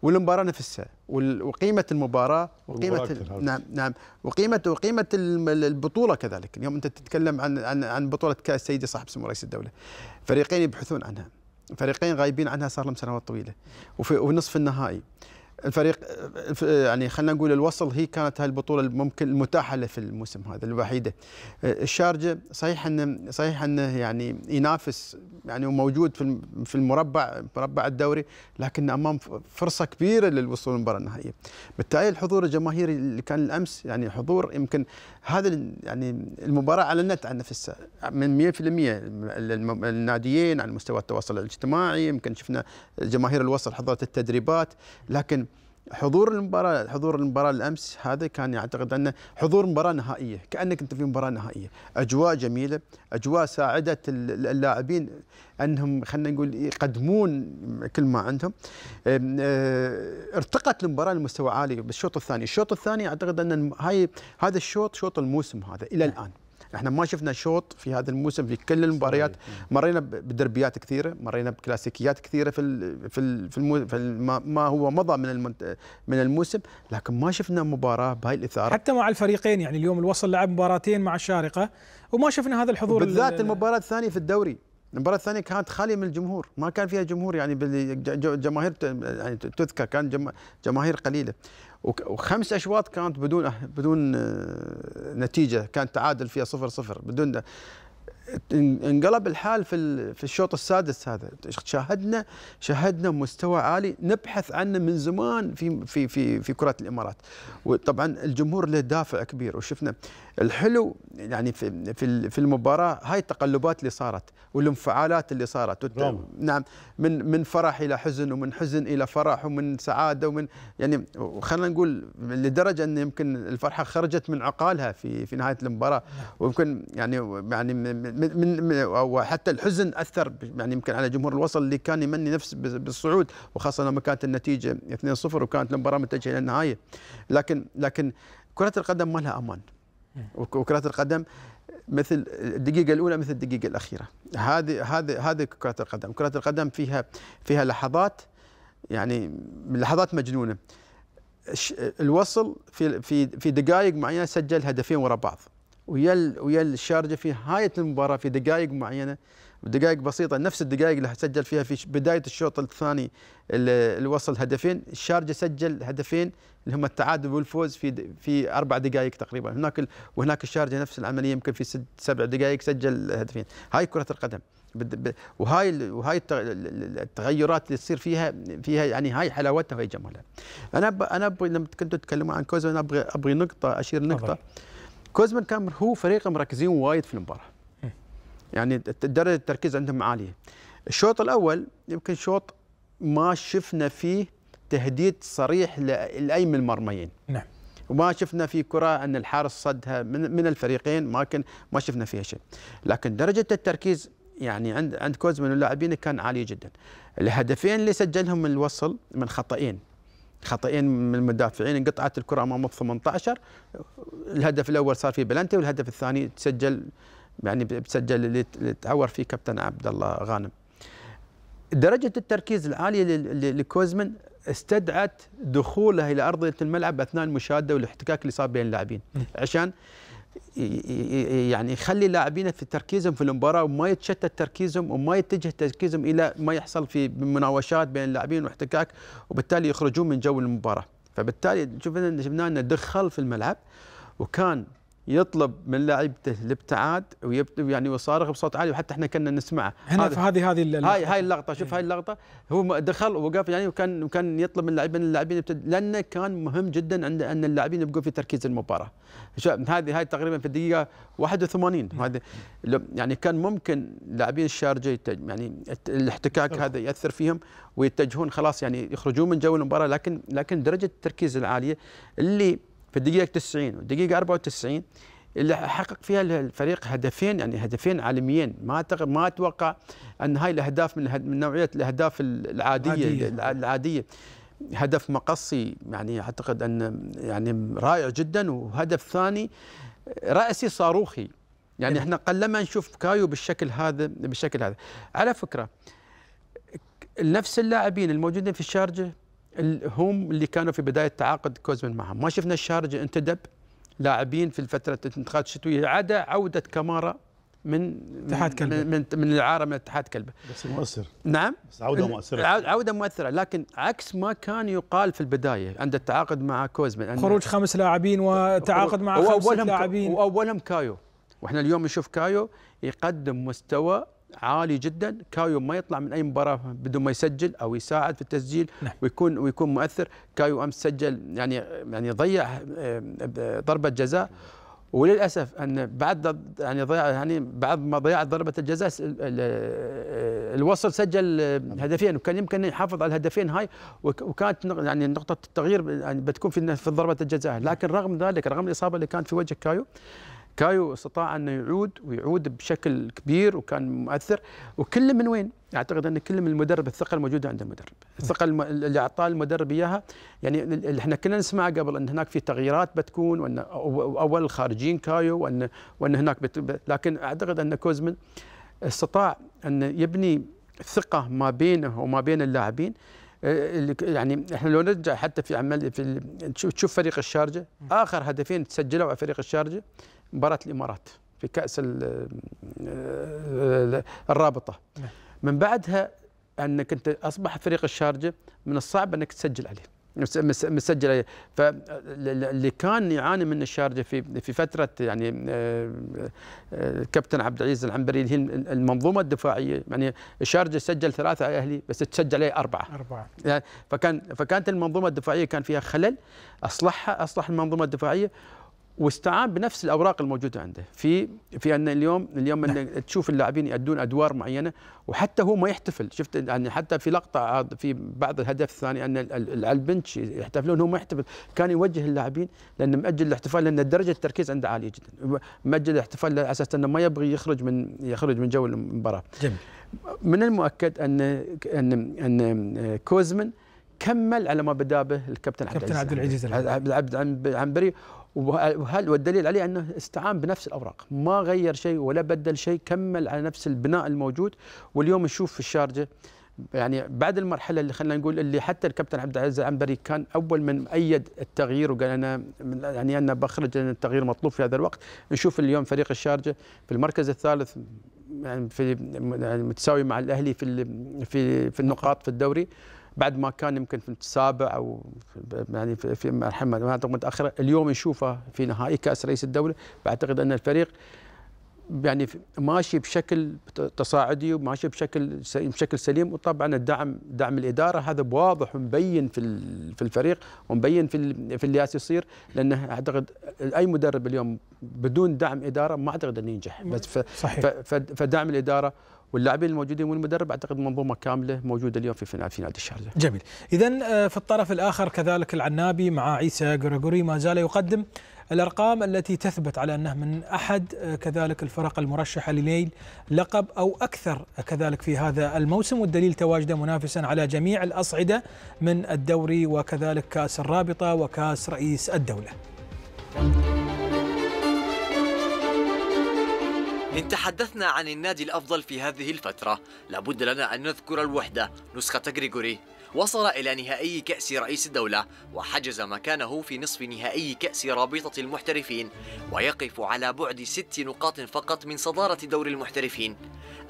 والمباراه نفسها وقيمه المباراه وقيمه نعم نعم وقيمه وقيمه البطوله كذلك اليوم انت تتكلم عن عن عن بطوله كاس سيدي صاحب سمو رئيس الدوله فريقين يبحثون عنها فريقين غايبين عنها صار لهم سنوات طويله وفي ونصف النهائي الفريق يعني خلينا نقول الوصل هي كانت هالبطوله الممكن المتاحه له في الموسم هذا الوحيده الشارجه صحيح انه صحيح انه يعني ينافس يعني وموجود في في المربع مربع الدوري لكن امام فرصه كبيره للوصول للمباراه النهائيه بالتالي الحضور الجماهيري اللي كان الامس يعني حضور يمكن هذا يعني المباراه اعلنت عن نفسها من 100% الناديين على مستوى التواصل الاجتماعي يمكن شفنا جماهير الوصل حضرت التدريبات لكن حضور المباراه حضور المباراه الامس هذا كان يعتقد انه حضور مباراه نهائيه كانك انت في مباراه نهائيه اجواء جميله اجواء ساعدت اللاعبين انهم خلينا نقول يقدمون كل ما عندهم آه، ارتقت المباراه لمستوى عالي بالشوط الثاني الشوط الثاني اعتقد ان هاي هذا الشوط شوط الموسم هذا الى نعم. الان احنا ما شفنا شوط في هذا الموسم في كل المباريات نعم. مرينا بدربيات كثيره مرينا بكلاسيكيات كثيره في في في, المو في ما هو مضى من من الموسم لكن ما شفنا مباراه بهاي الاثاره حتى مع الفريقين يعني اليوم الوصل لعب مباراتين مع الشارقه وما شفنا هذا الحضور بالذات المباراه الثانيه في الدوري المباراة الثانية كانت خالية من الجمهور، ما كان فيها جمهور يعني جماهير يعني تذكر كان جماهير قليلة، وخمس اشواط كانت بدون بدون آه، نتيجه كانت تعادل فيها صفر صفر بدون انقلب الحال في في الشوط السادس هذا شاهدنا شاهدنا مستوى عالي نبحث عنه من زمان في في في في كره الامارات وطبعا الجمهور له دافع كبير وشفنا الحلو يعني في في في المباراه هاي التقلبات اللي صارت والانفعالات اللي صارت نعم من من فرح الى حزن ومن حزن الى فرح ومن سعاده ومن يعني خلينا نقول لدرجه ان يمكن الفرحه خرجت من عقالها في في نهايه المباراه نعم. ويمكن يعني يعني من, من وحتى الحزن اثر يعني يمكن على جمهور الوصل اللي كان يمني نفس بالصعود وخاصه لما كانت النتيجه 2-0 وكانت المباراه متجهه الى النهايه لكن لكن كره القدم ما لها امان وكره القدم مثل الدقيقه الاولى مثل الدقيقه الاخيره هذه هذه هذه كره القدم كره القدم فيها فيها لحظات يعني لحظات مجنونه الوصل في في في دقائق معينه سجل هدفين ورا بعض ويا ويا الشارجه في نهايه المباراه في دقائق معينه دقائق بسيطه نفس الدقائق اللي سجل فيها في بدايه الشوط الثاني الوصل هدفين الشارجه سجل هدفين اللي هم التعادل والفوز في في اربع دقائق تقريبا هناك وهناك الشارجه نفس العمليه يمكن في ست سبع دقائق سجل هدفين هاي كره القدم وهاي وهاي التغيرات اللي تصير فيها فيها يعني هاي حلاوتها وهي جمالها انا انا لما كنتوا تتكلموا عن كوزو انا ابغى ابغي نقطه اشير نقطه أبقى. كوزمان كان هو فريق مركزين وايد في المباراه يعني درجه التركيز عندهم عاليه الشوط الاول يمكن شوط ما شفنا فيه تهديد صريح لاي من المرميين نعم وما شفنا في كره ان الحارس صدها من من الفريقين ما كان ما شفنا فيها شيء لكن درجه التركيز يعني عند عند كوزمان ولاعبينه كان عاليه جدا الهدفين اللي سجلهم من الوصل من خطئين خطئين من المدافعين انقطعت الكره امام ال 18 الهدف الاول صار فيه بلنتي والهدف الثاني تسجل يعني تسجل اللي تعور فيه كابتن عبد الله غانم درجه التركيز العاليه لكوزمن استدعت دخوله الى ارضيه الملعب اثناء المشاده والاحتكاك اللي صار بين اللاعبين عشان يعني يخلي لاعبين في تركيزهم في المباراه وما يتشتت تركيزهم وما يتجه تركيزهم الى ما يحصل في مناوشات بين اللاعبين واحتكاك وبالتالي يخرجون من جو المباراه فبالتالي شفنا شفنا انه دخل في الملعب وكان يطلب من لاعبته الابتعاد يعني وصارخ بصوت عالي وحتى احنا كنا نسمعه هنا في هذه هذه اللقطة. هاي هاي اللقطه شوف إيه. هاي اللقطه هو دخل ووقف يعني وكان وكان يطلب من اللاعبين اللاعبين لانه كان مهم جدا عند ان اللاعبين يبقوا في تركيز المباراه هذه هاي تقريبا في الدقيقه 81 هذا يعني كان ممكن لاعبين الشارجه يعني الاحتكاك هذا ياثر فيهم ويتجهون خلاص يعني يخرجون من جو المباراه لكن لكن درجه التركيز العاليه اللي في الدقيقة 90 والدقيقة 94 اللي حقق فيها الفريق هدفين يعني هدفين عالميين ما ما اتوقع ان هاي الاهداف من من نوعيه الاهداف العاديه عادية. العاديه هدف مقصي يعني اعتقد ان يعني رائع جدا وهدف ثاني راسي صاروخي يعني إيه. احنا قلما نشوف كايو بالشكل هذا بالشكل هذا على فكره نفس اللاعبين الموجودين في الشارجه هم اللي كانوا في بدايه تعاقد كوزمن معهم ما شفنا الشارجه انتدب لاعبين في فتره الانتقالات الشتويه عدا عوده كمارا من اتحاد كلبه من, من الاعاره من اتحاد كلبه بس مؤثر نعم بس عوده مؤثره عوده مؤثره لكن عكس ما كان يقال في البدايه عند التعاقد مع كوزمن خروج خمس لاعبين وتعاقد مع خمس لاعبين واولهم كايو واحنا اليوم نشوف كايو يقدم مستوى عالي جدا كايو ما يطلع من اي مباراه بدون ما يسجل او يساعد في التسجيل نعم. ويكون ويكون مؤثر كايو امس سجل يعني يعني ضيع آه، ضربه جزاء وللاسف ان بعد يعني ضيع يعني بعد ما ضيعت ضربه الجزاء آه، الوصل سجل آه، هدفين وكان يمكن يحافظ على الهدفين هاي وكانت يعني نقطه التغيير يعني بتكون في في ضربه الجزاء لكن رغم ذلك رغم الاصابه اللي كانت في وجه كايو كايو استطاع أن يعود ويعود بشكل كبير وكان مؤثر وكله من وين؟ اعتقد ان كل من المدرب الثقه الموجوده عند المدرب، الثقه اللي اعطاه المدرب اياها يعني احنا كنا نسمع قبل ان هناك في تغييرات بتكون وان اول الخارجين كايو وان وان هناك بت... لكن اعتقد ان كوزمن استطاع ان يبني ثقه ما بينه وما بين اللاعبين آه، يعني احنا لو نرجع حتى في عمل في تشوف فريق الشارجه اخر هدفين تسجلوا على فريق الشارجه مباراة الإمارات في كأس آه، الرابطة نعم. من بعدها أنك أنت أصبح فريق الشارجة من الصعب أنك تسجل عليه مسجل عليه فاللي كان يعاني من الشارجه في في فتره يعني الكابتن آه، آه، عبد العزيز العنبري اللي هي المنظومه الدفاعيه يعني الشارجه سجل ثلاثه على اهلي بس تسجل عليه اربعه اربعه يعني فكان فكانت المنظومه الدفاعيه كان فيها خلل اصلحها اصلح المنظومه الدفاعيه واستعان بنفس الاوراق الموجوده عنده في في ان اليوم اليوم نعم. ان تشوف اللاعبين يؤدون ادوار معينه وحتى هو ما يحتفل شفت يعني حتى في لقطه في بعض الهدف الثاني ان البنش يحتفلون هو ما يحتفل كان يوجه اللاعبين لان ماجل الاحتفال لان درجه التركيز عنده عاليه جدا ماجل الاحتفال على اساس انه ما يبغي يخرج من يخرج من جو المباراه جميل من المؤكد ان ان ان كوزمن كمل على ما بدا به الكابتن عبد العزيز الكابتن عبد العزيز العنبري وهل والدليل عليه انه استعان بنفس الاوراق ما غير شيء ولا بدل شيء كمل على نفس البناء الموجود واليوم نشوف في الشارجه يعني بعد المرحله اللي خلينا نقول اللي حتى الكابتن عبد العزيز العنبري كان اول من ايد التغيير وقال انا يعني انا بخرج ان التغيير مطلوب في هذا الوقت نشوف اليوم فريق الشارجه في المركز الثالث يعني في يعني متساوي مع الاهلي في في في النقاط في الدوري بعد ما كان يمكن في السابع او يعني في مرحله متاخره اليوم نشوفه في نهائي كاس رئيس الدوله بعتقد ان الفريق يعني ماشي بشكل تصاعدي وماشي بشكل بشكل سليم وطبعا الدعم دعم الاداره هذا واضح ومبين في في الفريق ومبين في في اللي يصير لانه اعتقد اي مدرب اليوم بدون دعم اداره ما اعتقد انه ينجح بس صحيح. فدعم الاداره واللاعبين الموجودين والمدرب اعتقد منظومه كامله موجوده اليوم في في نادي الشارجه. جميل، اذا آه، في الطرف الاخر كذلك العنابي مع عيسى غريغوري ما زال يقدم الأرقام التي تثبت على أنه من أحد آه، كذلك الفرق المرشحة لنيل لقب أو أكثر آه، كذلك في هذا الموسم والدليل تواجده منافسا على جميع الأصعدة من الدوري وكذلك كأس الرابطة وكأس رئيس الدولة إن تحدثنا عن النادي الأفضل في هذه الفترة لابد لنا أن نذكر الوحدة نسخة غريغوري وصل إلى نهائي كأس رئيس الدولة وحجز مكانه في نصف نهائي كأس رابطة المحترفين ويقف على بعد ست نقاط فقط من صدارة دور المحترفين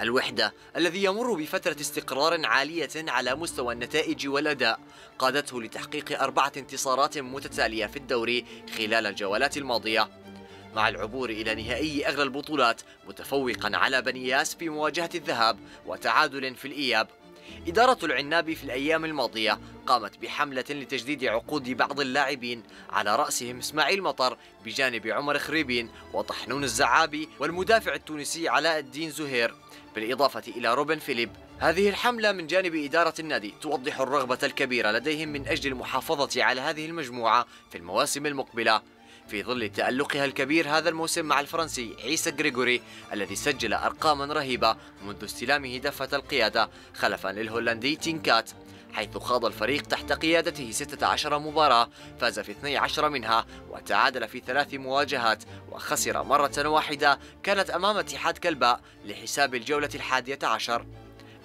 الوحدة الذي يمر بفترة استقرار عالية على مستوى النتائج والأداء قادته لتحقيق أربعة انتصارات متتالية في الدوري خلال الجولات الماضية مع العبور إلى نهائي أغلى البطولات متفوقا على بنياس في مواجهة الذهاب وتعادل في الإياب إدارة العنابي في الأيام الماضية قامت بحملة لتجديد عقود بعض اللاعبين على رأسهم إسماعيل مطر بجانب عمر خريبين وطحنون الزعابي والمدافع التونسي علاء الدين زهير بالإضافة إلى روبن فيليب هذه الحملة من جانب إدارة النادي توضح الرغبة الكبيرة لديهم من أجل المحافظة على هذه المجموعة في المواسم المقبلة في ظل تألقها الكبير هذا الموسم مع الفرنسي عيسى غريغوري الذي سجل أرقاما رهيبة منذ استلامه دفة القيادة خلفا للهولندي تينكات حيث خاض الفريق تحت قيادته 16 مباراة فاز في 12 منها وتعادل في ثلاث مواجهات وخسر مرة واحدة كانت أمام اتحاد كلباء لحساب الجولة الحادية عشر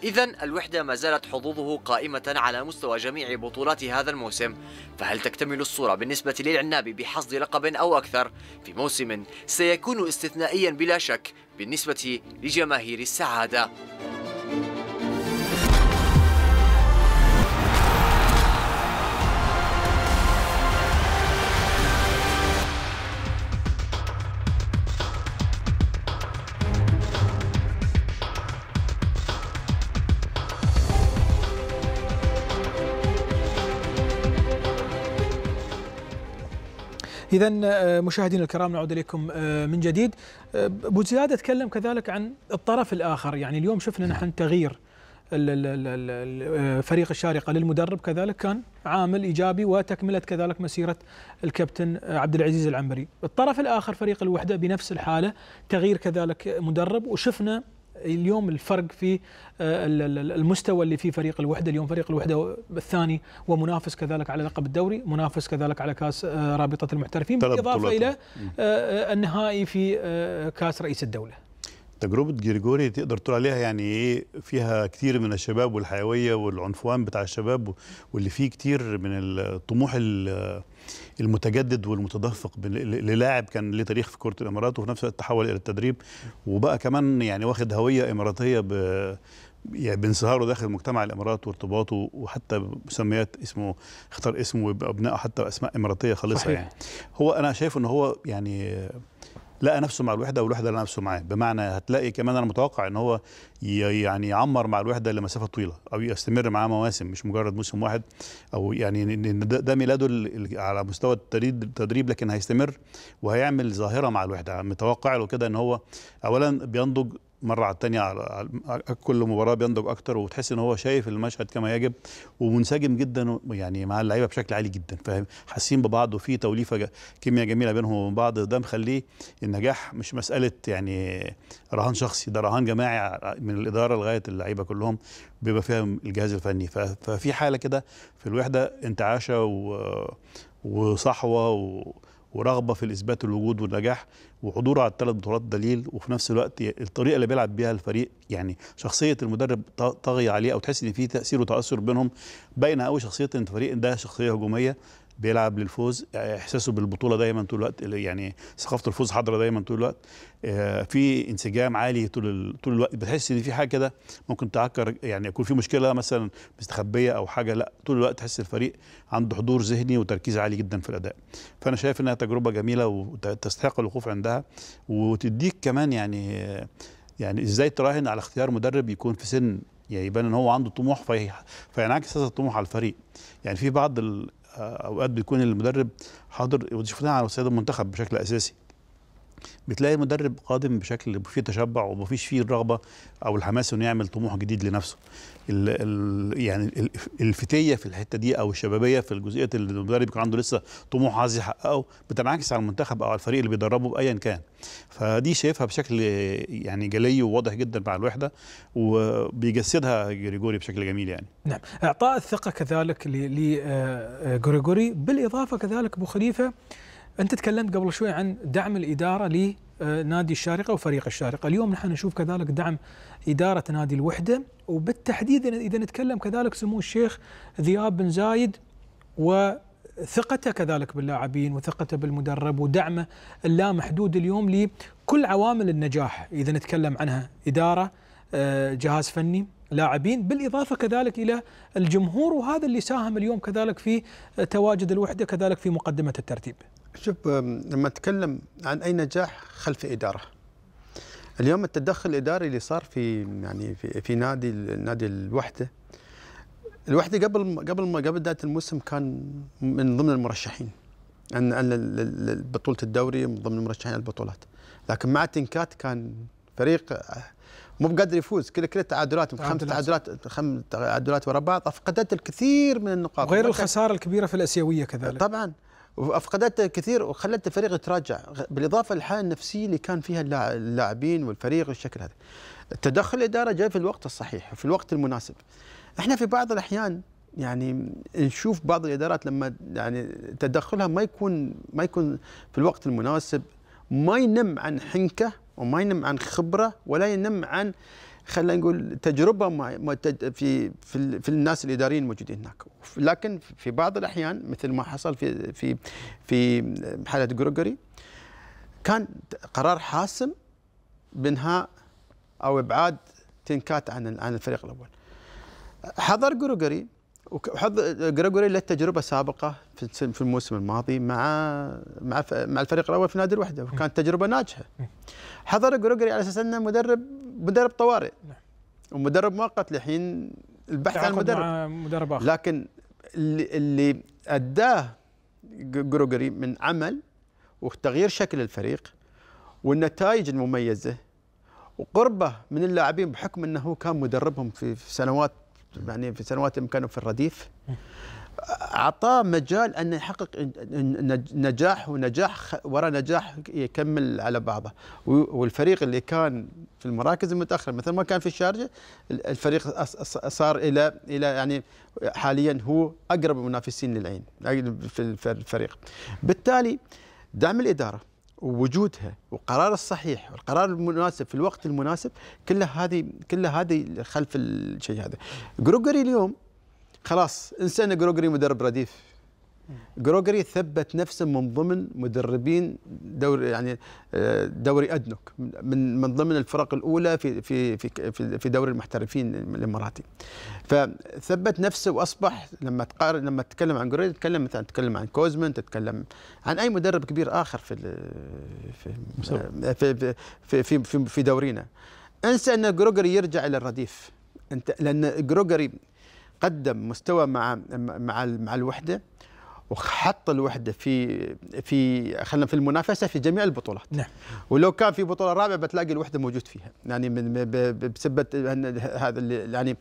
إذا الوحدة ما زالت حظوظه قائمة على مستوى جميع بطولات هذا الموسم فهل تكتمل الصورة بالنسبة للعنابي بحصد لقب أو أكثر في موسم سيكون استثنائيا بلا شك بالنسبة لجماهير السعادة إذا آه، مشاهدينا الكرام نعود إليكم آه، من جديد آه، أبو زياد تكلم كذلك عن الطرف الآخر يعني اليوم شفنا نحن نعم. تغيير فريق الشارقة للمدرب كذلك كان عامل إيجابي وتكملة كذلك مسيرة الكابتن عبد العزيز العنبري الطرف الآخر فريق الوحدة بنفس الحالة تغيير كذلك مدرب وشفنا اليوم الفرق في آه، المستوى اللي فيه فريق الوحده اليوم فريق الوحده الثاني ومنافس كذلك على لقب الدوري منافس كذلك على كاس آه، رابطه المحترفين بالاضافه الى آه، النهائي في كاس رئيس الدوله تجربة جريجوري تقدر تقول عليها يعني ايه فيها كتير من الشباب والحيوية والعنفوان بتاع الشباب واللي فيه كتير من الطموح المتجدد والمتدفق للاعب كان له تاريخ في كره الامارات وفي نفس الوقت تحول الى التدريب وبقى كمان يعني واخد هويه اماراتيه ب يعني بانصهاره داخل مجتمع الامارات وارتباطه وحتى مسميات اسمه اختار اسمه ويبقى ابنائه حتى اسماء اماراتيه خالصه يعني هو انا شايف ان هو يعني لقى نفسه مع الوحده والوحده لقى نفسه معاه بمعنى هتلاقي كمان انا متوقع ان هو يعني يعمر مع الوحده لمسافه طويله او يستمر معاه مواسم مش مجرد موسم واحد او يعني ده ميلاده على مستوى التدريب لكن هيستمر وهيعمل ظاهره مع الوحده متوقع له كده ان هو اولا بينضج مره على الثانيه على كل مباراه بينضج اكتر وتحس ان هو شايف المشهد كما يجب ومنسجم جدا يعني مع اللعيبه بشكل عالي جدا فاهم حاسين ببعض وفي توليفه كيمياء جميله بينهم وبين بعض ده مخليه النجاح مش مساله يعني رهان شخصي ده رهان جماعي من الاداره لغايه اللعيبه كلهم بيبقى فيها الجهاز الفني ففي حاله كده في الوحده انتعاشه وصحوه و ورغبه في الاثبات الوجود والنجاح وحضوره على الثلاث بطولات دليل وفي نفس الوقت الطريقه اللي بيلعب بيها الفريق يعني شخصيه المدرب طاغيه عليه او تحس ان في تاثير وتاثر بينهم باينه قوي شخصيه ان الفريق ده شخصيه هجوميه بيلعب للفوز آه، احساسه بالبطوله دايما طول الوقت يعني ثقافه الفوز حاضره دايما طول الوقت آه، في انسجام عالي طول طول الوقت بتحس ان في حاجه كده ممكن تعكر يعني يكون في مشكله مثلا مستخبيه او حاجه لا طول الوقت تحس الفريق عنده حضور ذهني وتركيز عالي جدا في الاداء فانا شايف انها تجربه جميله وتستحق الوقوف عندها وتديك كمان يعني يعني ازاي تراهن على اختيار مدرب يكون في سن يعني يبان ان هو عنده طموح في فينعكس هذا الطموح على الفريق يعني في بعض ال... اوقات بيكون المدرب حاضر وشفناها على سيد المنتخب بشكل اساسي بتلاقي مدرب قادم بشكل فيه تشبع ومفيش فيه الرغبه او الحماس انه يعمل طموح جديد لنفسه الـ الـ يعني الفتيه في الحته دي او الشبابيه في الجزئيه اللي المدرب كان عنده لسه طموح عايز يحققه بتنعكس على المنتخب او على الفريق اللي بيدربه بايا كان فدي شايفها بشكل يعني جلي وواضح جدا مع الوحده وبيجسدها جريجوري بشكل جميل يعني نعم اعطاء الثقه كذلك لجريجوري آه، آه، بالاضافه كذلك ابو خليفه انت تكلمت قبل شوي عن دعم الاداره لنادي الشارقه وفريق الشارقه، اليوم نحن نشوف كذلك دعم اداره نادي الوحده وبالتحديد اذا نتكلم كذلك سمو الشيخ ذياب بن زايد وثقته كذلك باللاعبين وثقته بالمدرب ودعمه اللامحدود اليوم لكل عوامل النجاح اذا نتكلم عنها اداره آه، جهاز فني لاعبين بالإضافة كذلك إلى الجمهور وهذا اللي ساهم اليوم كذلك في تواجد الوحدة كذلك في مقدمة الترتيب شوف لما اتكلم عن اي نجاح خلف اداره اليوم التدخل الاداري اللي صار في يعني في, في نادي نادي الوحده الوحده قبل قبل قبل بدايه الموسم كان من ضمن المرشحين ان ان بطوله الدوري من ضمن المرشحين البطولات لكن مع تنكات كان فريق آه، مو بقادر يفوز كل كل التعادلات خمس تعادلات خمس تعادلات ورا بعض افقدت الكثير من النقاط غير الخساره الكبيره في الاسيويه كذلك طبعا وافقدت كثير وخلت الفريق يتراجع بالاضافه للحاله النفسيه اللي كان فيها اللاعبين والفريق والشكل هذا تدخل الاداره جاء في الوقت الصحيح وفي الوقت المناسب احنا في بعض الاحيان يعني نشوف بعض الادارات لما يعني تدخلها ما يكون ما يكون في الوقت المناسب ما ينم عن حنكه وما ينم عن خبره ولا ينم عن خلينا نقول تجربه في في, في الناس الاداريين الموجودين هناك لكن في بعض الاحيان مثل ما حصل في في في حاله جروجوري كان قرار حاسم بانهاء او ابعاد تنكات عن عن الفريق الاول حضر جروجوري وحظ جريجوري له تجربه سابقه في الموسم الماضي مع مع مع الفريق الاول في نادي الوحده وكانت تجربه ناجحه. حضر جريجوري على اساس انه مدرب مدرب طوارئ نعم. ومدرب مؤقت لحين البحث عن مدرب مدرب آخر. لكن اللي, اللي اداه جريجوري من عمل وتغيير شكل الفريق والنتائج المميزه وقربه من اللاعبين بحكم انه كان مدربهم في سنوات يعني في سنوات كانوا في الرديف اعطاه مجال ان يحقق نجاح ونجاح وراء نجاح يكمل على بعضه والفريق اللي كان في المراكز المتاخره مثل ما كان في الشارجه الفريق صار الى الى يعني حاليا هو اقرب المنافسين للعين في الفريق بالتالي دعم الاداره ووجودها والقرار الصحيح والقرار المناسب في الوقت المناسب كلها هذه كلها هذه خلف الشيء هذا جروجري اليوم خلاص انسى ان جروجري مدرب رديف جروجري ثبت نفسه من ضمن مدربين دوري يعني آه، دوري ادنوك من من ضمن الفرق الاولى في في في في دوري المحترفين الاماراتي فثبت نفسه واصبح لما تقارن لما تتكلم عن جروجري تتكلم مثلا تتكلم عن كوزمن تتكلم عن اي مدرب كبير اخر في آه، في في في, في, في, في دورينا انسى ان جروجري يرجع الى الرديف انت لان جروجري قدم مستوى مع مع مع الوحده وحط الوحده في في خلينا في المنافسه في جميع البطولات نعم ولو كان في بطوله رابعه بتلاقي الوحده موجود فيها يعني من بسبب هذا يعني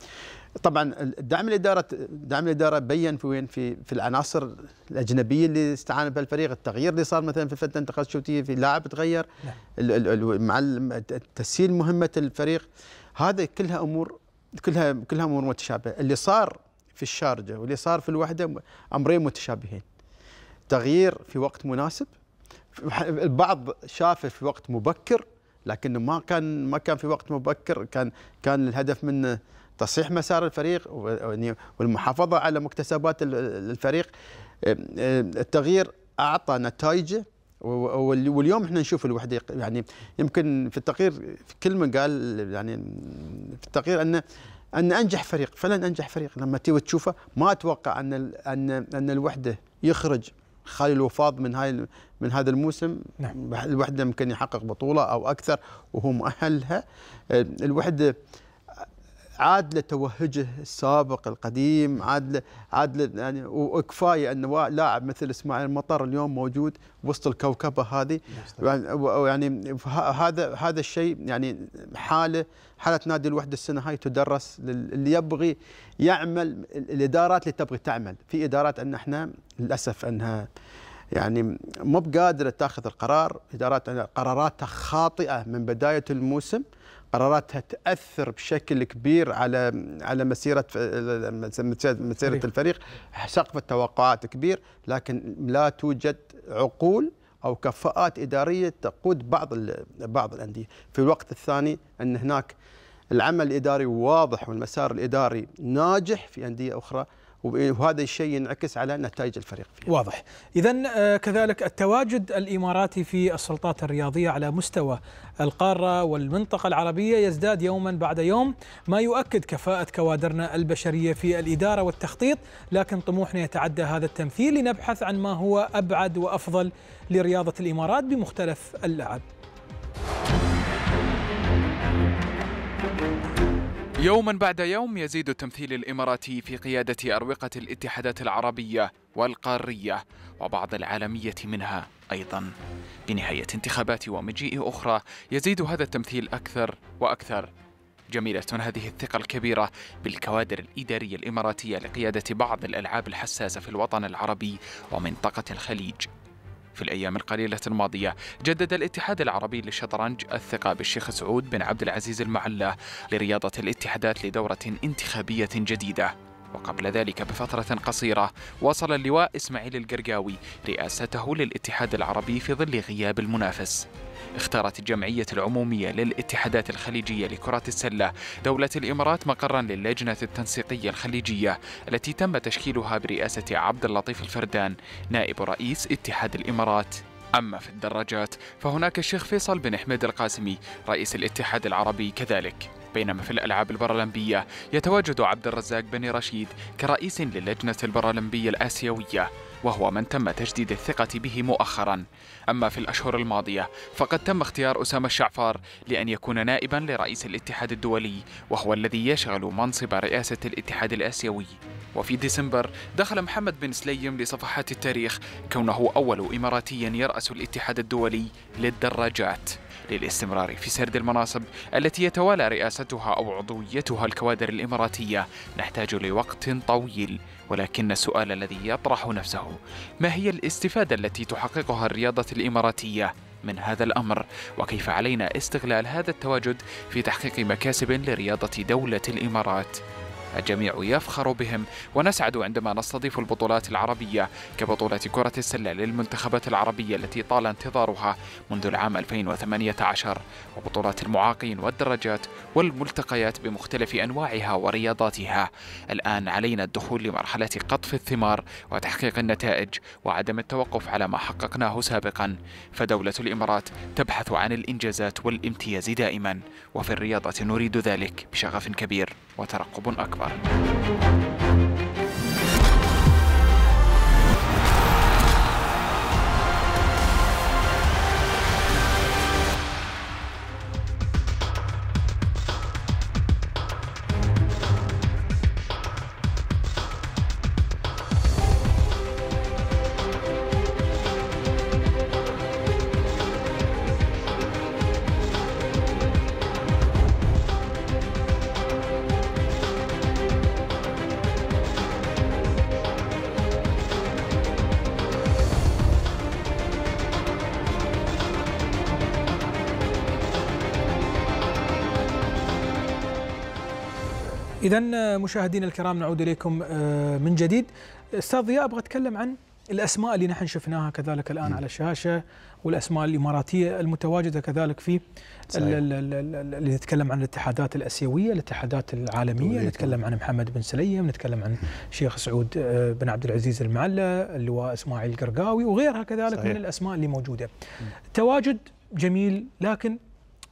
طبعا دعم الاداره دعم الاداره بين في وين في في العناصر الاجنبيه اللي استعان بها الفريق التغيير اللي صار مثلا في فتره انتقال الشتويه في لاعب تغير نعم. مع تسهيل مهمه الفريق هذا كلها امور كلها كلها امور متشابهه اللي صار في الشارجة واللي صار في الوحدة أمرين متشابهين تغيير في وقت مناسب البعض شافه في وقت مبكر لكنه ما كان ما كان في وقت مبكر كان كان الهدف منه تصحيح مسار الفريق يعني والمحافظة على مكتسبات الفريق التغيير أعطى نتائجه واليوم احنا نشوف الوحده يعني يمكن في التقرير كل من قال يعني في التقرير انه ان انجح فريق فعلا انجح فريق لما تيجي تشوفه ما اتوقع ان ان ان الوحده يخرج خالي الوفاض من هاي من هذا الموسم نعم. الوحده ممكن يحقق بطوله او اكثر وهو مؤهل لها الوحده عاد لتوهجه السابق القديم عاد ل... عاد ل... يعني وكفايه ان لاعب مثل اسماعيل مطر اليوم موجود وسط الكوكبه هذه يعني, يعني هذا هذا الشيء يعني حاله حاله نادي الوحده السنه هاي تدرس اللي يبغي يعمل الادارات اللي تبغي تعمل في ادارات ان احنا للاسف انها يعني مو بقادره تاخذ القرار ادارات قراراتها خاطئه من بدايه الموسم قراراتها تاثر بشكل كبير على على مسيره مسيره الفريق سقف التوقعات كبير لكن لا توجد عقول او كفاءات اداريه تقود بعض بعض الانديه في الوقت الثاني ان هناك العمل الاداري واضح والمسار الاداري ناجح في انديه اخرى وهذا الشيء ينعكس على نتائج الفريق فيها. واضح اذا آه، كذلك التواجد الاماراتي في السلطات الرياضيه على مستوى القاره والمنطقه العربيه يزداد يوما بعد يوم ما يؤكد كفاءه كوادرنا البشريه في الاداره والتخطيط لكن طموحنا يتعدى هذا التمثيل لنبحث عن ما هو ابعد وافضل لرياضه الامارات بمختلف اللعب يوما بعد يوم يزيد التمثيل الاماراتي في قياده اروقه الاتحادات العربيه والقاريه وبعض العالميه منها ايضا. بنهايه انتخابات ومجيء اخرى يزيد هذا التمثيل اكثر واكثر. جميله هذه الثقه الكبيره بالكوادر الاداريه الاماراتيه لقياده بعض الالعاب الحساسه في الوطن العربي ومنطقه الخليج. في الأيام القليلة الماضية جدد الاتحاد العربي للشطرنج الثقة بالشيخ سعود بن عبد العزيز المعلى لرياضة الاتحادات لدورة انتخابية جديدة وقبل ذلك بفترة قصيرة واصل اللواء إسماعيل القرقاوي رئاسته للاتحاد العربي في ظل غياب المنافس اختارت الجمعية العمومية للاتحادات الخليجية لكرة السلة دولة الإمارات مقرا للجنة التنسيقية الخليجية التي تم تشكيلها برئاسة عبد اللطيف الفردان نائب رئيس اتحاد الإمارات أما في الدراجات فهناك الشيخ فيصل بن حميد القاسمي رئيس الاتحاد العربي كذلك بينما في الألعاب البرلمبية يتواجد عبد الرزاق بن رشيد كرئيس للجنة البرلمبية الآسيوية وهو من تم تجديد الثقة به مؤخرا أما في الأشهر الماضية فقد تم اختيار أسامة الشعفار لأن يكون نائبا لرئيس الاتحاد الدولي وهو الذي يشغل منصب رئاسة الاتحاد الآسيوي وفي ديسمبر دخل محمد بن سليم لصفحات التاريخ كونه أول إماراتي يرأس الاتحاد الدولي للدراجات للاستمرار في سرد المناصب التي يتوالى رئاستها أو عضويتها الكوادر الإماراتية نحتاج لوقت طويل ولكن السؤال الذي يطرح نفسه ما هي الاستفادة التي تحققها الرياضة الإماراتية من هذا الأمر وكيف علينا استغلال هذا التواجد في تحقيق مكاسب لرياضة دولة الإمارات الجميع يفخر بهم ونسعد عندما نستضيف البطولات العربية كبطولة كرة السلة للمنتخبات العربية التي طال انتظارها منذ العام 2018 وبطولات المعاقين والدراجات والملتقيات بمختلف أنواعها ورياضاتها الآن علينا الدخول لمرحلة قطف الثمار وتحقيق النتائج وعدم التوقف على ما حققناه سابقا فدولة الإمارات تبحث عن الإنجازات والامتياز دائما وفي الرياضة نريد ذلك بشغف كبير وترقب أكبر إذا آه، مشاهدينا الكرام نعود إليكم آه، من جديد أستاذ ضياء أبغى أتكلم عن الأسماء اللي نحن شفناها كذلك الآن م. على الشاشة والأسماء الإماراتية المتواجدة كذلك في اللي نتكلم عن الاتحادات الأسيوية الاتحادات العالمية نتكلم عن محمد بن سليم نتكلم عن شيخ سعود آه، بن عبد العزيز المعلى اللواء إسماعيل القرقاوي وغيرها كذلك صحيح. من الأسماء اللي موجودة تواجد جميل لكن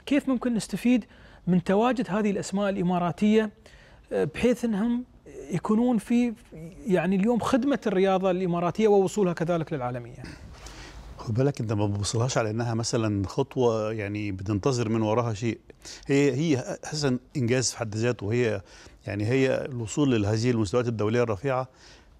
كيف ممكن نستفيد من تواجد هذه الأسماء الإماراتية آه، بحيث انهم يكونون في يعني اليوم خدمه الرياضه الاماراتيه ووصولها كذلك للعالميه. خد بالك انت ما بتبصلهاش على انها مثلا خطوه يعني بتنتظر من وراها شيء هي هي حسن انجاز في حد ذاته وهي يعني هي الوصول لهذه المستويات الدوليه الرفيعه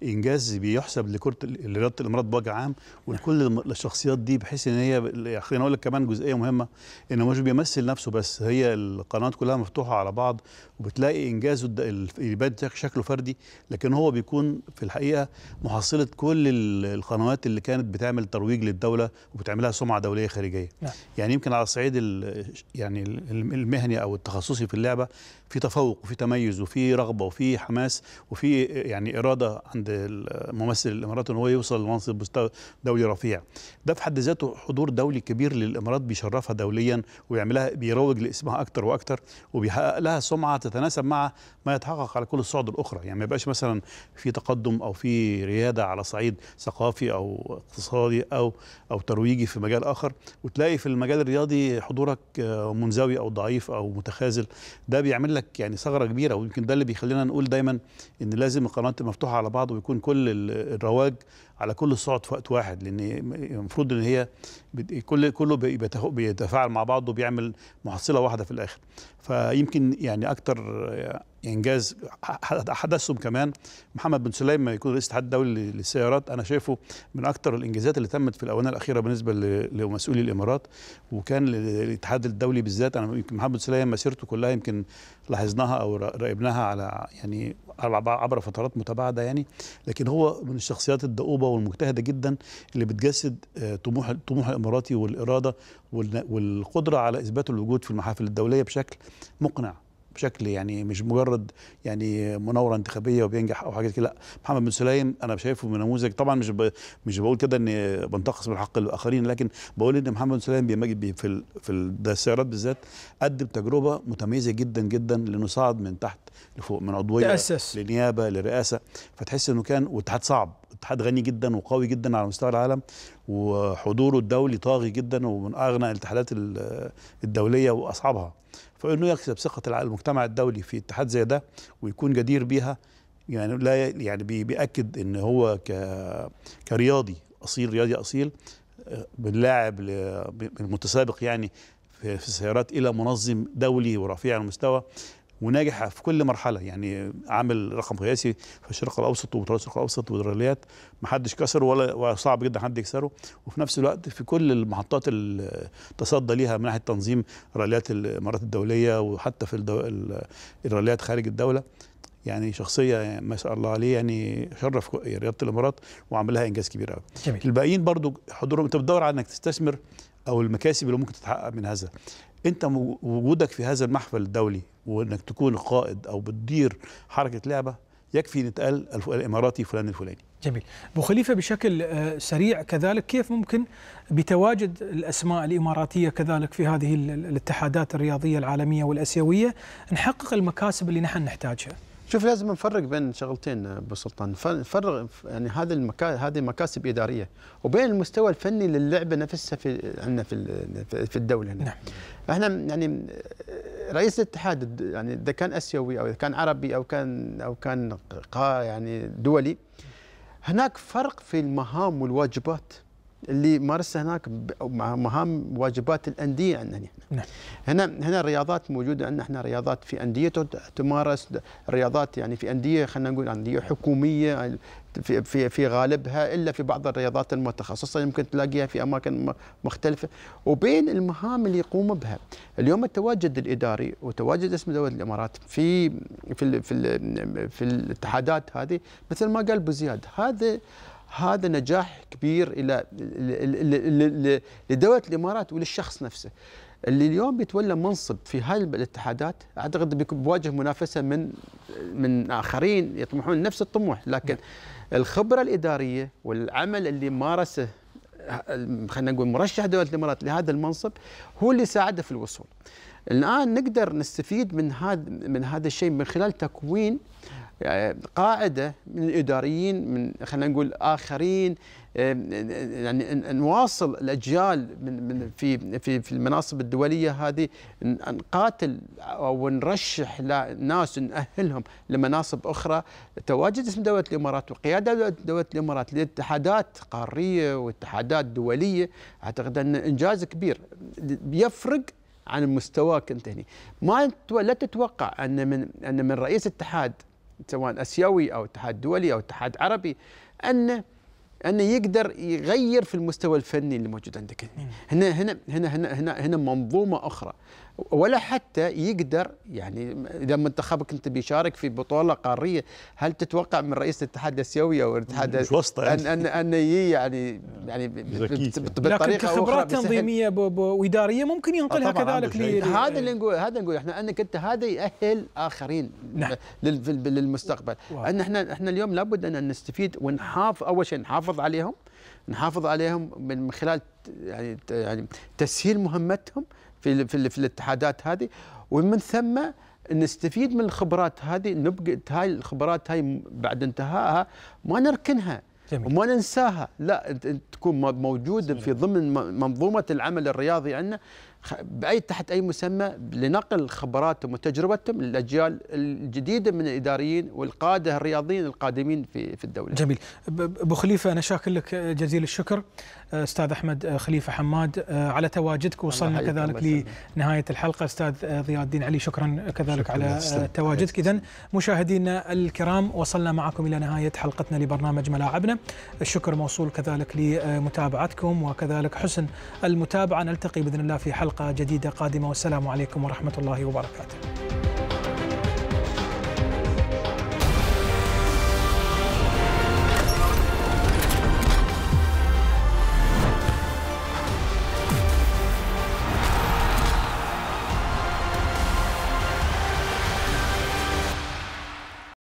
انجاز بيحسب لكره لرياضه الامارات بوجه عام ولكل الشخصيات دي بحيث ان هي خليني اقول لك كمان جزئيه مهمه انه مش بيمثل نفسه بس هي القنوات كلها مفتوحه على بعض وبتلاقي انجازه يبان شكله فردي لكن هو بيكون في الحقيقه محصله كل القنوات اللي كانت بتعمل ترويج للدوله وبتعملها سمعه دوليه خارجيه نعم. يعني يمكن على الصعيد يعني المهني او التخصصي في اللعبه في تفوق وفي تميز وفي رغبه وفي حماس وفي يعني اراده عند الممثل الاماراتي ان هو يوصل لمنصب مستوى دولي رفيع ده في حد ذاته حضور دولي كبير للامارات بيشرفها دوليا ويعملها بيروج لاسمها اكتر واكتر وبيحقق لها سمعه تتناسب مع ما يتحقق على كل الصعد الاخرى يعني ما يبقاش مثلا في تقدم او في رياده على صعيد ثقافي او اقتصادي او او ترويجي في مجال اخر وتلاقي في المجال الرياضي حضورك منزوي او ضعيف او متخاذل ده بيعمل لك لك يعني ثغره كبيره ويمكن ده اللي بيخلينا نقول دايما ان لازم القنوات مفتوحه على بعض ويكون كل الرواج على كل الصعد في وقت واحد لان المفروض ان هي كل كله بيتفاعل مع بعضه وبيعمل محصله واحده في الاخر فيمكن يعني اكتر انجاز حدثهم كمان محمد بن سليم ما يكون رئيس الاتحاد الدولي للسيارات انا شايفه من اكثر الانجازات اللي تمت في الاونه الاخيره بالنسبه لمسؤولي الامارات وكان الاتحاد الدولي بالذات انا يمكن محمد بن سليم مسيرته كلها يمكن لاحظناها او راقبناها على يعني عبر فترات متباعده يعني لكن هو من الشخصيات الدؤوبه والمجتهده جدا اللي بتجسد آه، طموح الطموح الاماراتي والاراده والقدره على اثبات الوجود في المحافل الدوليه بشكل مقنع بشكل يعني مش مجرد يعني مناوره انتخابيه وبينجح او حاجات كده لا محمد بن سليم انا شايفه من نموذج طبعا مش ب... مش بقول كده ان بنتقص من حق الاخرين لكن بقول ان محمد بن سليم بيمجد في ال... في السيارات بالذات قدم تجربه متميزه جدا جدا لانه صعد من تحت لفوق من عضويه تأسس. لنيابه لرئاسه فتحس انه كان واتحاد صعب اتحاد غني جدا وقوي جدا على مستوى العالم وحضوره الدولي طاغي جدا ومن اغنى الاتحادات الدوليه واصعبها فانه يكسب ثقه المجتمع الدولي في اتحاد زي ده ويكون جدير بيها يعني لا يعني بياكد ان هو ك كرياضي اصيل رياضي اصيل آه، بنلاعب المتسابق يعني في السيارات الى منظم دولي ورفيع المستوى وناجح في كل مرحله يعني عامل رقم قياسي في الشرق الاوسط وبطولات الشرق الاوسط والراليات ما حدش كسره ولا صعب جدا حد يكسره وفي نفس الوقت في كل المحطات اللي تصدى ليها من ناحيه تنظيم راليات الامارات الدوليه وحتى في الدو... الراليات خارج الدوله يعني شخصيه ما شاء الله عليه يعني شرف يعني رياضه الامارات وعملها انجاز كبير قوي الباقيين برضو حضورهم انت بتدور على انك تستثمر او المكاسب اللي ممكن تتحقق من هذا انت وجودك في هذا المحفل الدولي وانك تكون قائد او بتدير حركه لعبه يكفي ان يتقال الاماراتي فلان الفلاني. جميل. ابو خليفه بشكل آه، سريع كذلك كيف ممكن بتواجد الاسماء الاماراتيه كذلك في هذه الاتحادات الرياضيه العالميه والاسيويه نحقق المكاسب اللي نحن نحتاجها؟ شوف لازم نفرق بين شغلتين ابو سلطان نفرق يعني هذا المكا... هذه مكاسب اداريه وبين المستوى الفني للعبه نفسها في عندنا في في الدوله هنا. نعم. احنا يعني رئيس الاتحاد يعني اذا كان اسيوي او اذا كان عربي او كان او كان يعني دولي هناك فرق في المهام والواجبات اللي مارسها هناك مع مهام واجبات الانديه عندنا نعم. هنا هنا هنا الرياضات موجوده عندنا احنا رياضات في انديه تمارس رياضات يعني في انديه خلينا نقول انديه حكوميه في في في غالبها الا في بعض الرياضات المتخصصه يمكن تلاقيها في اماكن مختلفه وبين المهام اللي يقوم بها اليوم التواجد الاداري وتواجد اسم دوله الامارات في في في في الاتحادات هذه مثل ما قال بوزياد هذا هذا نجاح كبير الى لدوله الامارات وللشخص نفسه اللي اليوم بيتولى منصب في هاي الاتحادات اعتقد بيواجه منافسه من من اخرين يطمحون نفس الطموح لكن الخبره الاداريه والعمل اللي مارسه خلينا نقول مرشح دوله الامارات لهذا المنصب هو اللي ساعده في الوصول. الان نقدر نستفيد من هذا من هذا الشيء من خلال تكوين آه، قاعده من الاداريين من خلينا نقول اخرين إيه، يعني نواصل الاجيال من من في في في المناصب الدوليه هذه نقاتل او نرشح ناس ناهلهم لمناصب اخرى تواجد اسم دوله الامارات وقياده دوله الامارات لاتحادات قاريه واتحادات دوليه اعتقد ان انجاز كبير بيفرق عن مستواك انت هنا ما لا تتوقع ان من ان من رئيس اتحاد سواء اسيوي او اتحاد دولي او اتحاد عربي ان انه يقدر يغير في المستوى الفني اللي موجود عندك هنا هنا هنا هنا هنا, هنا منظومه اخرى ولا حتى يقدر يعني اذا منتخبك انت بيشارك في بطوله قاريه هل تتوقع من رئيس الاتحاد الاسيوي او الاتحاد يعني. ان ان ان يعني يعني بطريقه لكن كخبرات تنظيميه واداريه ممكن ينقلها آه، كذلك هذا اللي نقول هذا نقول احنا انك انت هذا ياهل اخرين نعم. للمستقبل ان احنا احنا اليوم لابد ان نستفيد ونحافظ اول شيء نحافظ عليهم نحافظ عليهم من خلال يعني يعني تسهيل مهمتهم في في, في الاتحادات هذه ومن ثم نستفيد من الخبرات هذه نبقى هاي الخبرات هاي بعد انتهائها ما نركنها جميل. وما ننساها لا تكون موجودة في ضمن منظومة العمل الرياضي عندنا باي تحت اي مسمى لنقل خبراتهم وتجربتهم للاجيال الجديده من الاداريين والقاده الرياضيين القادمين في في الدوله. جميل ابو خليفه انا شاكر لك جزيل الشكر استاذ احمد أه، خليفه حماد أه، على تواجدك وصلنا كذلك لنهايه الحلقه استاذ أه، ضياء الدين علي شكرا كذلك شكرا على سلام. تواجدك اذا مشاهدينا الكرام وصلنا معكم الى نهايه حلقتنا لبرنامج ملاعبنا الشكر موصول كذلك لمتابعتكم وكذلك حسن المتابعه نلتقي باذن الله في حلقه حلقة جديدة قادمة والسلام عليكم ورحمة الله وبركاته